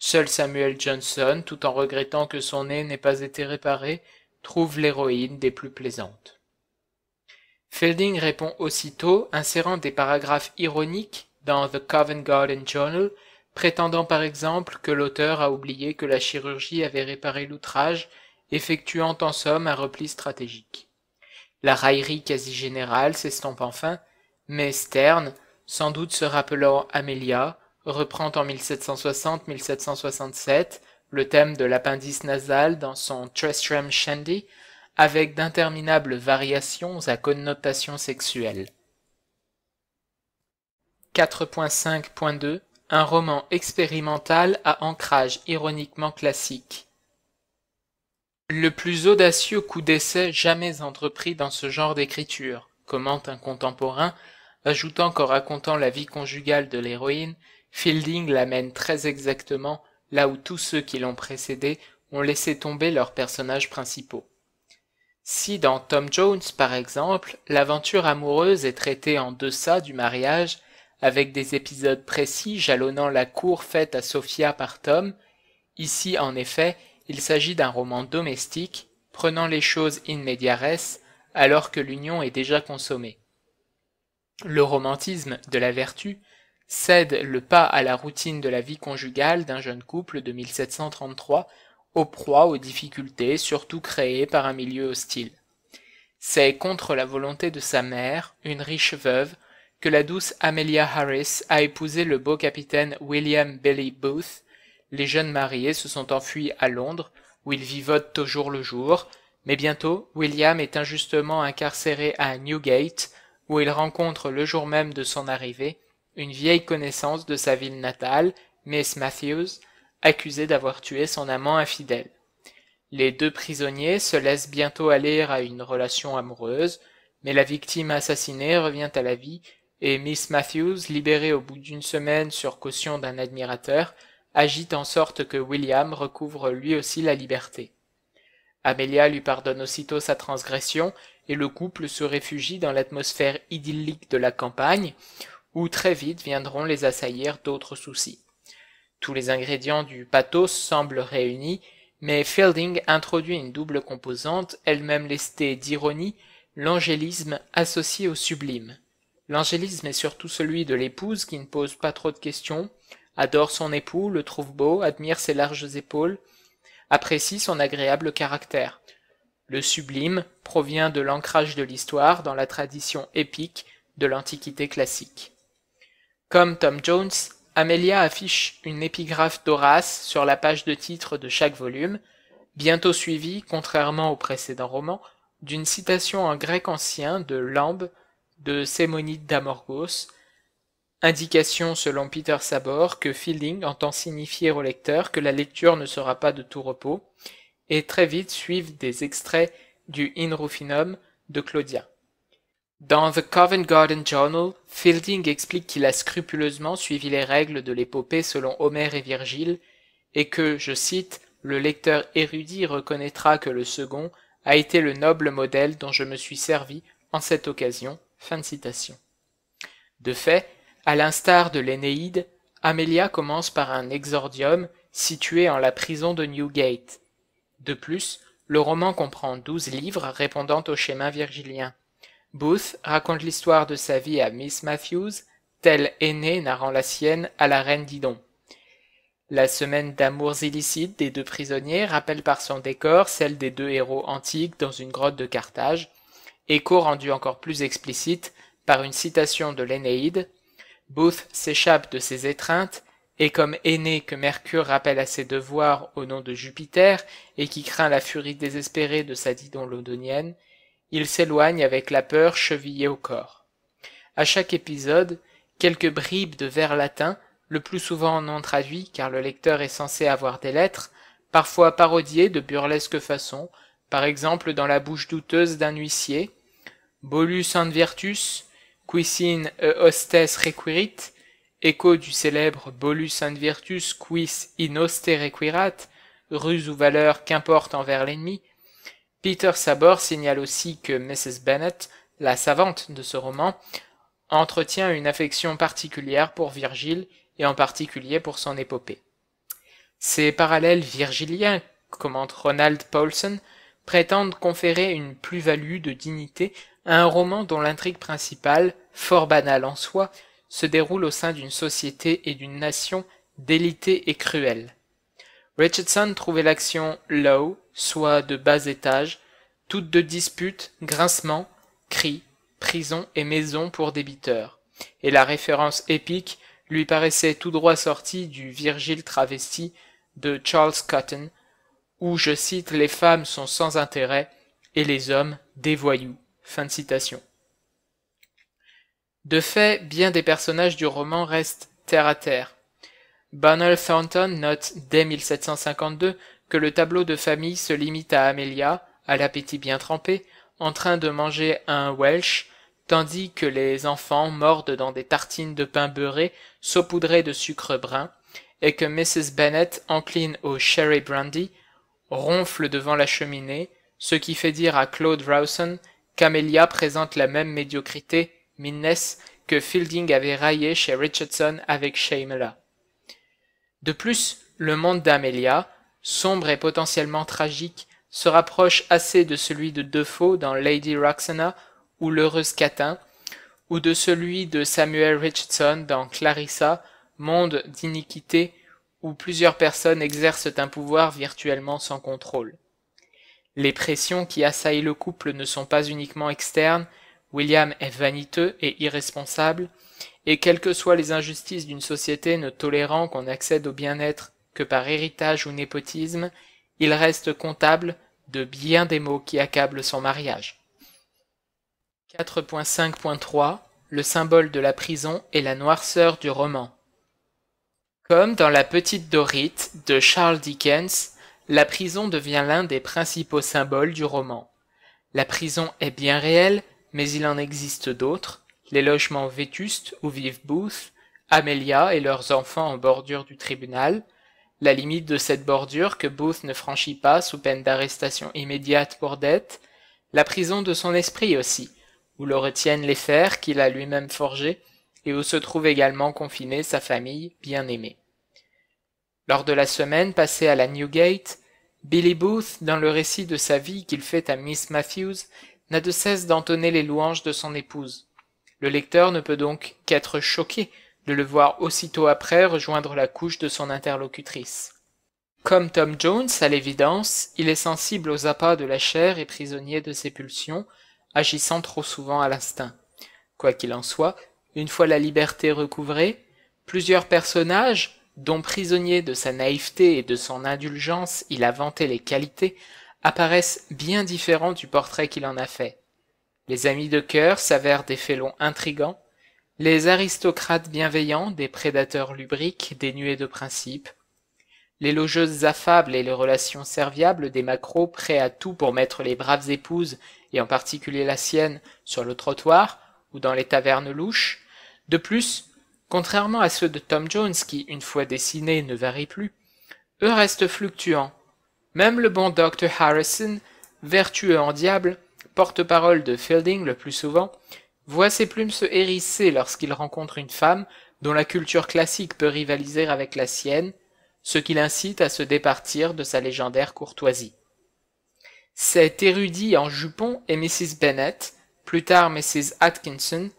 Seul Samuel Johnson, tout en regrettant que son nez n'ait pas été réparé, trouve l'héroïne des plus plaisantes. Felding répond aussitôt, insérant des paragraphes ironiques dans The Covent Garden Journal, prétendant par exemple que l'auteur a oublié que la chirurgie avait réparé l'outrage, effectuant en somme un repli stratégique. La raillerie quasi générale s'estompe enfin, mais Stern, sans doute se rappelant Amelia, reprend en 1760-1767 le thème de l'appendice nasal dans son Tristram Shandy avec d'interminables variations à connotation sexuelle. 4.5.2 Un roman expérimental à ancrage ironiquement classique. Le plus audacieux coup d'essai jamais entrepris dans ce genre d'écriture, commente un contemporain Ajoutant qu'en racontant la vie conjugale de l'héroïne, Fielding l'amène très exactement là où tous ceux qui l'ont précédé ont laissé tomber leurs personnages principaux. Si dans Tom Jones, par exemple, l'aventure amoureuse est traitée en deçà du mariage, avec des épisodes précis jalonnant la cour faite à Sophia par Tom, ici en effet, il s'agit d'un roman domestique, prenant les choses in res alors que l'union est déjà consommée. Le romantisme de la vertu cède le pas à la routine de la vie conjugale d'un jeune couple de 1733 aux proies aux difficultés surtout créées par un milieu hostile. C'est contre la volonté de sa mère, une riche veuve, que la douce Amelia Harris a épousé le beau capitaine William Billy Booth. Les jeunes mariés se sont enfuis à Londres, où ils vivotent au jour le jour, mais bientôt William est injustement incarcéré à Newgate, où il rencontre le jour même de son arrivée une vieille connaissance de sa ville natale, Miss Matthews, accusée d'avoir tué son amant infidèle. Les deux prisonniers se laissent bientôt aller à une relation amoureuse, mais la victime assassinée revient à la vie et Miss Matthews, libérée au bout d'une semaine sur caution d'un admirateur, agit en sorte que William recouvre lui aussi la liberté. Amelia lui pardonne aussitôt sa transgression et le couple se réfugie dans l'atmosphère idyllique de la campagne, où très vite viendront les assaillir d'autres soucis. Tous les ingrédients du pathos semblent réunis, mais Fielding introduit une double composante, elle-même lestée d'ironie, l'angélisme associé au sublime. L'angélisme est surtout celui de l'épouse qui ne pose pas trop de questions, adore son époux, le trouve beau, admire ses larges épaules, apprécie son agréable caractère. Le sublime provient de l'ancrage de l'histoire dans la tradition épique de l'Antiquité classique. Comme Tom Jones, Amelia affiche une épigraphe d'Horace sur la page de titre de chaque volume, bientôt suivie, contrairement au précédent roman, d'une citation en grec ancien de Lambe de Sémonide d'Amorgos, indication selon Peter Sabor que Fielding entend signifier au lecteur que la lecture ne sera pas de tout repos, et très vite suivent des extraits du In Rufinum de Claudia. Dans The Covent Garden Journal, Fielding explique qu'il a scrupuleusement suivi les règles de l'épopée selon Homère et Virgile, et que, je cite, le lecteur érudit reconnaîtra que le second a été le noble modèle dont je me suis servi en cette occasion. de De fait, à l'instar de l'Énéide, Amelia commence par un exordium situé en la prison de Newgate. De plus, le roman comprend douze livres répondant au schéma virgilien. Booth raconte l'histoire de sa vie à Miss Matthews, telle aînée narrant la sienne à la reine Didon. La semaine d'amours illicites des deux prisonniers rappelle par son décor celle des deux héros antiques dans une grotte de Carthage, écho rendu encore plus explicite par une citation de l'Énéide. Booth s'échappe de ses étreintes et comme aîné que Mercure rappelle à ses devoirs au nom de Jupiter, et qui craint la furie désespérée de sa didon londonienne, il s'éloigne avec la peur chevillée au corps. À chaque épisode, quelques bribes de vers latins, le plus souvent non traduits car le lecteur est censé avoir des lettres, parfois parodiées de burlesque façon, par exemple dans la bouche douteuse d'un huissier, Bolus ant virtus, cuisine e euh, hostes requirit, écho du célèbre bolus Virtus quis in austere ruse ou valeur qu'importe envers l'ennemi, Peter Sabor signale aussi que Mrs. Bennet, la savante de ce roman, entretient une affection particulière pour Virgile et en particulier pour son épopée. Ces parallèles virgiliens, commente Ronald Paulson, prétendent conférer une plus-value de dignité à un roman dont l'intrigue principale, fort banale en soi, se déroule au sein d'une société et d'une nation délitées et cruelles. Richardson trouvait l'action low, soit de bas étage, toute de disputes, grincements, cris, prison et maison pour débiteurs, et la référence épique lui paraissait tout droit sortie du Virgile travesti de Charles Cotton, où, je cite, les femmes sont sans intérêt et les hommes dévoyous ». Fin de citation. De fait, bien des personnages du roman restent terre à terre. Bonnell Thornton note dès 1752 que le tableau de famille se limite à Amelia, à l'appétit bien trempé, en train de manger un Welsh, tandis que les enfants mordent dans des tartines de pain beurré saupoudrées de sucre brun, et que Mrs. Bennet encline au sherry brandy, ronfle devant la cheminée, ce qui fait dire à Claude Rawson qu'Amelia présente la même médiocrité que Fielding avait raillé chez Richardson avec Shamela. De plus, le monde d'Amelia, sombre et potentiellement tragique, se rapproche assez de celui de Defoe dans Lady Roxana ou L'heureuse Catin, ou de celui de Samuel Richardson dans Clarissa, monde d'iniquité où plusieurs personnes exercent un pouvoir virtuellement sans contrôle. Les pressions qui assaillent le couple ne sont pas uniquement externes, William est vaniteux et irresponsable, et quelles que soient les injustices d'une société ne tolérant qu'on accède au bien-être que par héritage ou népotisme, il reste comptable de bien des maux qui accablent son mariage. 4.5.3 Le symbole de la prison et la noirceur du roman. Comme dans La Petite Dorite de Charles Dickens, la prison devient l'un des principaux symboles du roman. La prison est bien réelle mais il en existe d'autres, les logements vétustes où vivent Booth, Amelia et leurs enfants en bordure du tribunal, la limite de cette bordure que Booth ne franchit pas sous peine d'arrestation immédiate pour dette, la prison de son esprit aussi, où le retiennent les fers qu'il a lui-même forgés, et où se trouve également confinée sa famille bien-aimée. Lors de la semaine passée à la Newgate, Billy Booth, dans le récit de sa vie qu'il fait à Miss Matthews, n'a de cesse d'entonner les louanges de son épouse. Le lecteur ne peut donc qu'être choqué de le voir aussitôt après rejoindre la couche de son interlocutrice. Comme Tom Jones, à l'évidence, il est sensible aux appâts de la chair et prisonnier de ses pulsions, agissant trop souvent à l'instinct. Quoi qu'il en soit, une fois la liberté recouvrée, plusieurs personnages, dont prisonnier de sa naïveté et de son indulgence il a vanté les qualités, apparaissent bien différents du portrait qu'il en a fait. Les amis de cœur s'avèrent des félons intrigants, les aristocrates bienveillants des prédateurs lubriques dénués de principes, les logeuses affables et les relations serviables des macros prêts à tout pour mettre les braves épouses, et en particulier la sienne, sur le trottoir ou dans les tavernes louches. De plus, contrairement à ceux de Tom Jones qui, une fois dessinés, ne varient plus, eux restent fluctuants, même le bon Dr. Harrison, vertueux en diable, porte-parole de Fielding le plus souvent, voit ses plumes se hérisser lorsqu'il rencontre une femme dont la culture classique peut rivaliser avec la sienne, ce qui l'incite à se départir de sa légendaire courtoisie. Cet érudit en jupon est Mrs. Bennett, plus tard Mrs. Atkinson,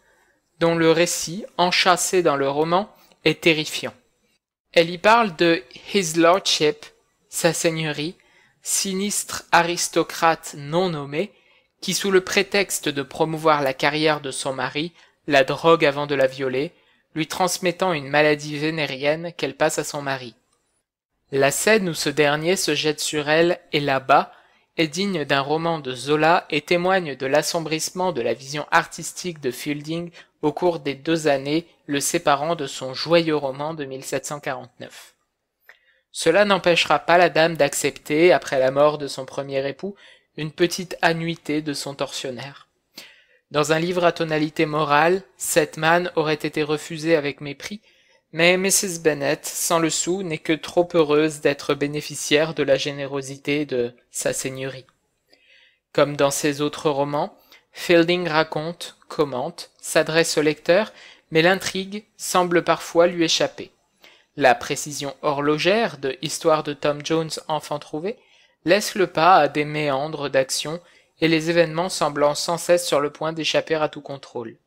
dont le récit, enchâssé dans le roman, est terrifiant. Elle y parle de His Lordship, sa seigneurie, sinistre aristocrate non nommé, qui sous le prétexte de promouvoir la carrière de son mari, la drogue avant de la violer, lui transmettant une maladie vénérienne qu'elle passe à son mari. La scène où ce dernier se jette sur elle et là-bas, est digne d'un roman de Zola et témoigne de l'assombrissement de la vision artistique de Fielding au cours des deux années le séparant de son joyeux roman de 1749. Cela n'empêchera pas la dame d'accepter, après la mort de son premier époux, une petite annuité de son tortionnaire. Dans un livre à tonalité morale, cette manne aurait été refusée avec mépris, mais Mrs. Bennet, sans le sou, n'est que trop heureuse d'être bénéficiaire de la générosité de sa seigneurie. Comme dans ses autres romans, Fielding raconte, commente, s'adresse au lecteur, mais l'intrigue semble parfois lui échapper. La précision horlogère de Histoire de Tom Jones enfant trouvé laisse le pas à des méandres d'action et les événements semblant sans cesse sur le point d'échapper à tout contrôle.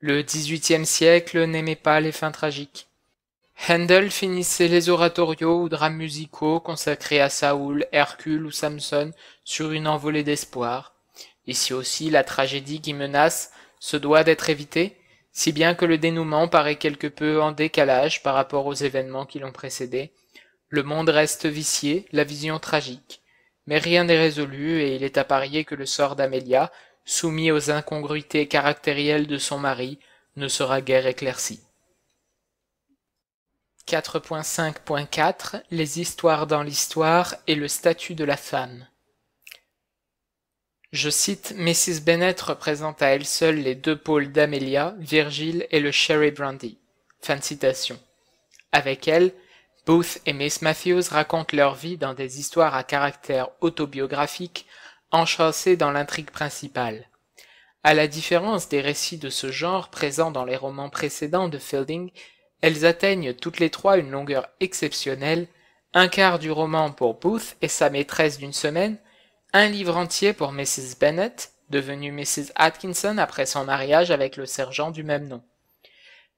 Le XVIIIe siècle n'aimait pas les fins tragiques. Handel finissait les oratorios ou drames musicaux consacrés à Saoul, Hercule ou Samson sur une envolée d'espoir. Ici aussi, la tragédie qui menace se doit d'être évitée, si bien que le dénouement paraît quelque peu en décalage par rapport aux événements qui l'ont précédé, le monde reste vicié, la vision tragique, mais rien n'est résolu et il est à parier que le sort d'Amélia, soumis aux incongruités caractérielles de son mari, ne sera guère éclairci. 4.5.4 Les histoires dans l'histoire et le statut de la femme. Je cite Mrs. Bennet représente à elle seule les deux pôles d'Amelia, Virgile et le Sherry Brandy. Fin citation. Avec elle, Booth et Miss Matthews racontent leur vie dans des histoires à caractère autobiographique enchâssées dans l'intrigue principale. À la différence des récits de ce genre présents dans les romans précédents de Fielding, elles atteignent toutes les trois une longueur exceptionnelle, un quart du roman pour Booth et sa maîtresse d'une semaine, un livre entier pour Mrs. Bennett, devenue Mrs. Atkinson après son mariage avec le sergent du même nom.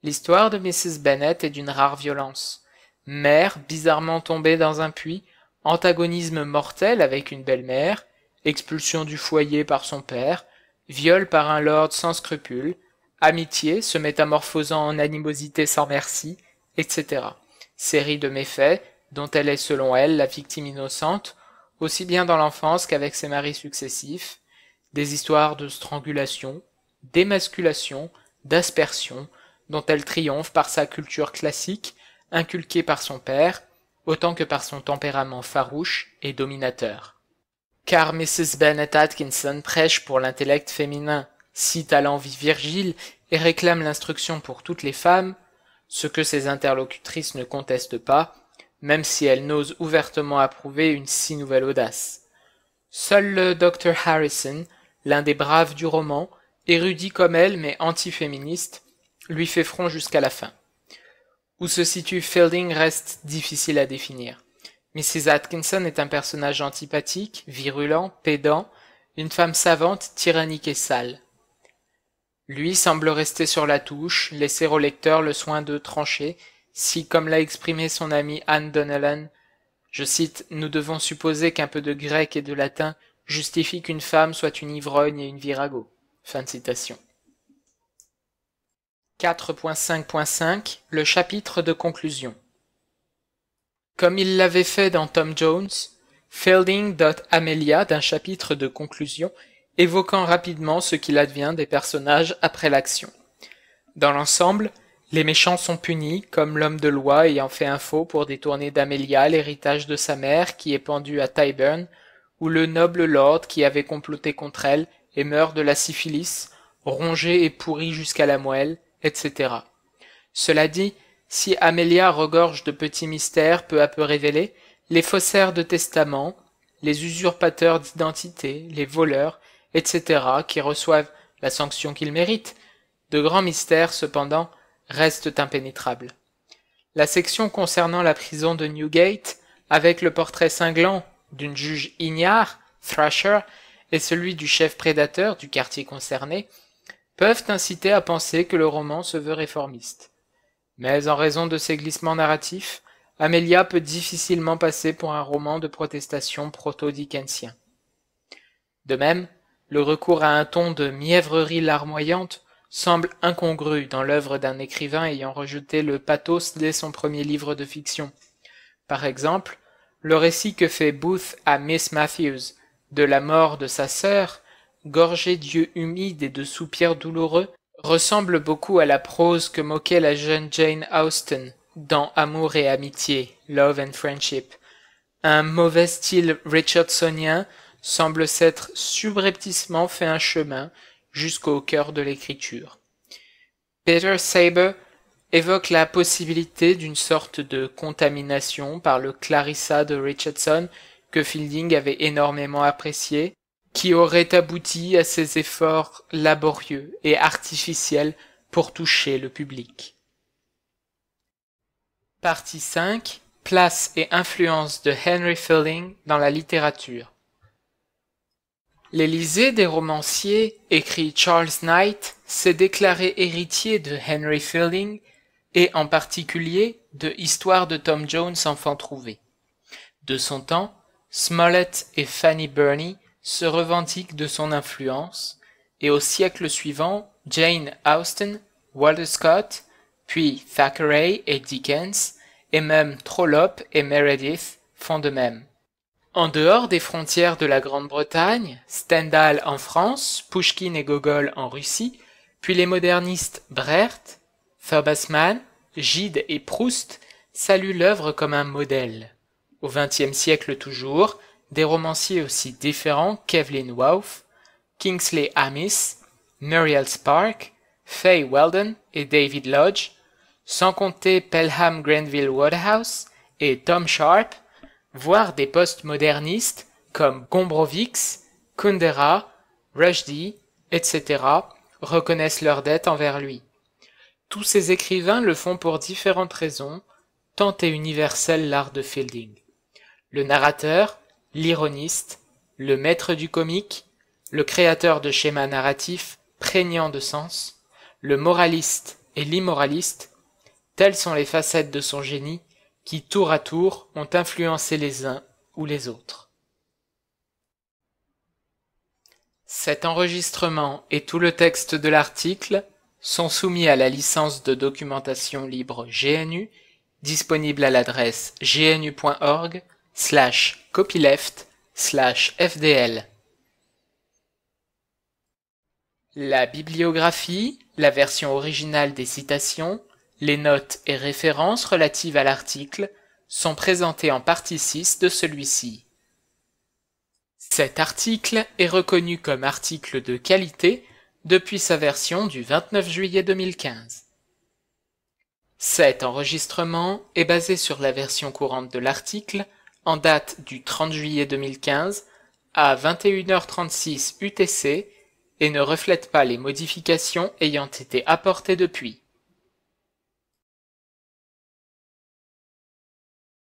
L'histoire de Mrs. Bennett est d'une rare violence. Mère bizarrement tombée dans un puits, antagonisme mortel avec une belle-mère, expulsion du foyer par son père, viol par un lord sans scrupules, amitié se métamorphosant en animosité sans merci, etc. Série de méfaits dont elle est selon elle la victime innocente, aussi bien dans l'enfance qu'avec ses maris successifs, des histoires de strangulation, d'émasculation, d'aspersion, dont elle triomphe par sa culture classique, inculquée par son père, autant que par son tempérament farouche et dominateur. Car Mrs. Bennet Atkinson prêche pour l'intellect féminin, cite à l'envie Virgile et réclame l'instruction pour toutes les femmes, ce que ses interlocutrices ne contestent pas, même si elle n'ose ouvertement approuver une si nouvelle audace. Seul le Dr. Harrison, l'un des braves du roman, érudit comme elle mais antiféministe, lui fait front jusqu'à la fin. Où se situe Fielding reste difficile à définir. Mrs. Atkinson est un personnage antipathique, virulent, pédant, une femme savante, tyrannique et sale. Lui semble rester sur la touche, laisser au lecteur le soin de trancher si, comme l'a exprimé son amie Anne Donnellan, je cite, Nous devons supposer qu'un peu de grec et de latin justifie qu'une femme soit une ivrogne et une virago. Fin de citation. 4.5.5 Le chapitre de conclusion. Comme il l'avait fait dans Tom Jones, Fielding dote Amelia d'un chapitre de conclusion évoquant rapidement ce qu'il advient des personnages après l'action. Dans l'ensemble, les méchants sont punis, comme l'homme de loi ayant fait un faux pour détourner d'Amélia l'héritage de sa mère qui est pendu à Tyburn, ou le noble lord qui avait comploté contre elle et meurt de la syphilis, rongé et pourri jusqu'à la moelle, etc. Cela dit, si Amélia regorge de petits mystères peu à peu révélés, les faussaires de testament, les usurpateurs d'identité, les voleurs, etc., qui reçoivent la sanction qu'ils méritent, de grands mystères cependant restent impénétrables. La section concernant la prison de Newgate, avec le portrait cinglant d'une juge ignare, Thrasher, et celui du chef prédateur du quartier concerné, peuvent inciter à penser que le roman se veut réformiste. Mais en raison de ces glissements narratifs, Amelia peut difficilement passer pour un roman de protestation proto-dickensien. De même, le recours à un ton de mièvrerie larmoyante semble incongru dans l'œuvre d'un écrivain ayant rejeté le pathos dès son premier livre de fiction. Par exemple, le récit que fait Booth à Miss Matthews de la mort de sa sœur, gorgée d'yeux humides et de soupirs douloureux, ressemble beaucoup à la prose que moquait la jeune Jane Austen dans Amour et Amitié, Love and Friendship. Un mauvais style richardsonien semble s'être subrepticement fait un chemin jusqu'au cœur de l'écriture. Peter Saber évoque la possibilité d'une sorte de contamination par le Clarissa de Richardson que Fielding avait énormément apprécié, qui aurait abouti à ses efforts laborieux et artificiels pour toucher le public. Partie 5 Place et influence de Henry Fielding dans la littérature. L'Élysée des romanciers, écrit Charles Knight, s'est déclaré héritier de Henry Fielding et en particulier de Histoire de Tom Jones enfant trouvé. De son temps, Smollett et Fanny Burney se revendiquent de son influence, et au siècle suivant, Jane Austen, Walter Scott, puis Thackeray et Dickens, et même Trollope et Meredith font de même. En dehors des frontières de la Grande-Bretagne, Stendhal en France, Pushkin et Gogol en Russie, puis les modernistes Brecht, Furbassman, Gide et Proust saluent l'œuvre comme un modèle. Au XXe siècle toujours, des romanciers aussi différents qu'Evelyn Waugh, Kingsley Amis, Muriel Spark, Fay Weldon et David Lodge, sans compter Pelham Grenville Wodehouse et Tom Sharp, voire des post-modernistes comme Gombrowicz, Kundera, Rushdie, etc., reconnaissent leur dette envers lui. Tous ces écrivains le font pour différentes raisons, tant est universel l'art de Fielding. Le narrateur, l'ironiste, le maître du comique, le créateur de schémas narratifs prégnants de sens, le moraliste et l'immoraliste, telles sont les facettes de son génie qui tour à tour ont influencé les uns ou les autres. Cet enregistrement et tout le texte de l'article sont soumis à la licence de documentation libre GNU disponible à l'adresse gnu.org slash copyleft slash fdl. La bibliographie, la version originale des citations, les notes et références relatives à l'article sont présentées en partie 6 de celui-ci. Cet article est reconnu comme article de qualité depuis sa version du 29 juillet 2015. Cet enregistrement est basé sur la version courante de l'article en date du 30 juillet 2015 à 21h36 UTC et ne reflète pas les modifications ayant été apportées depuis.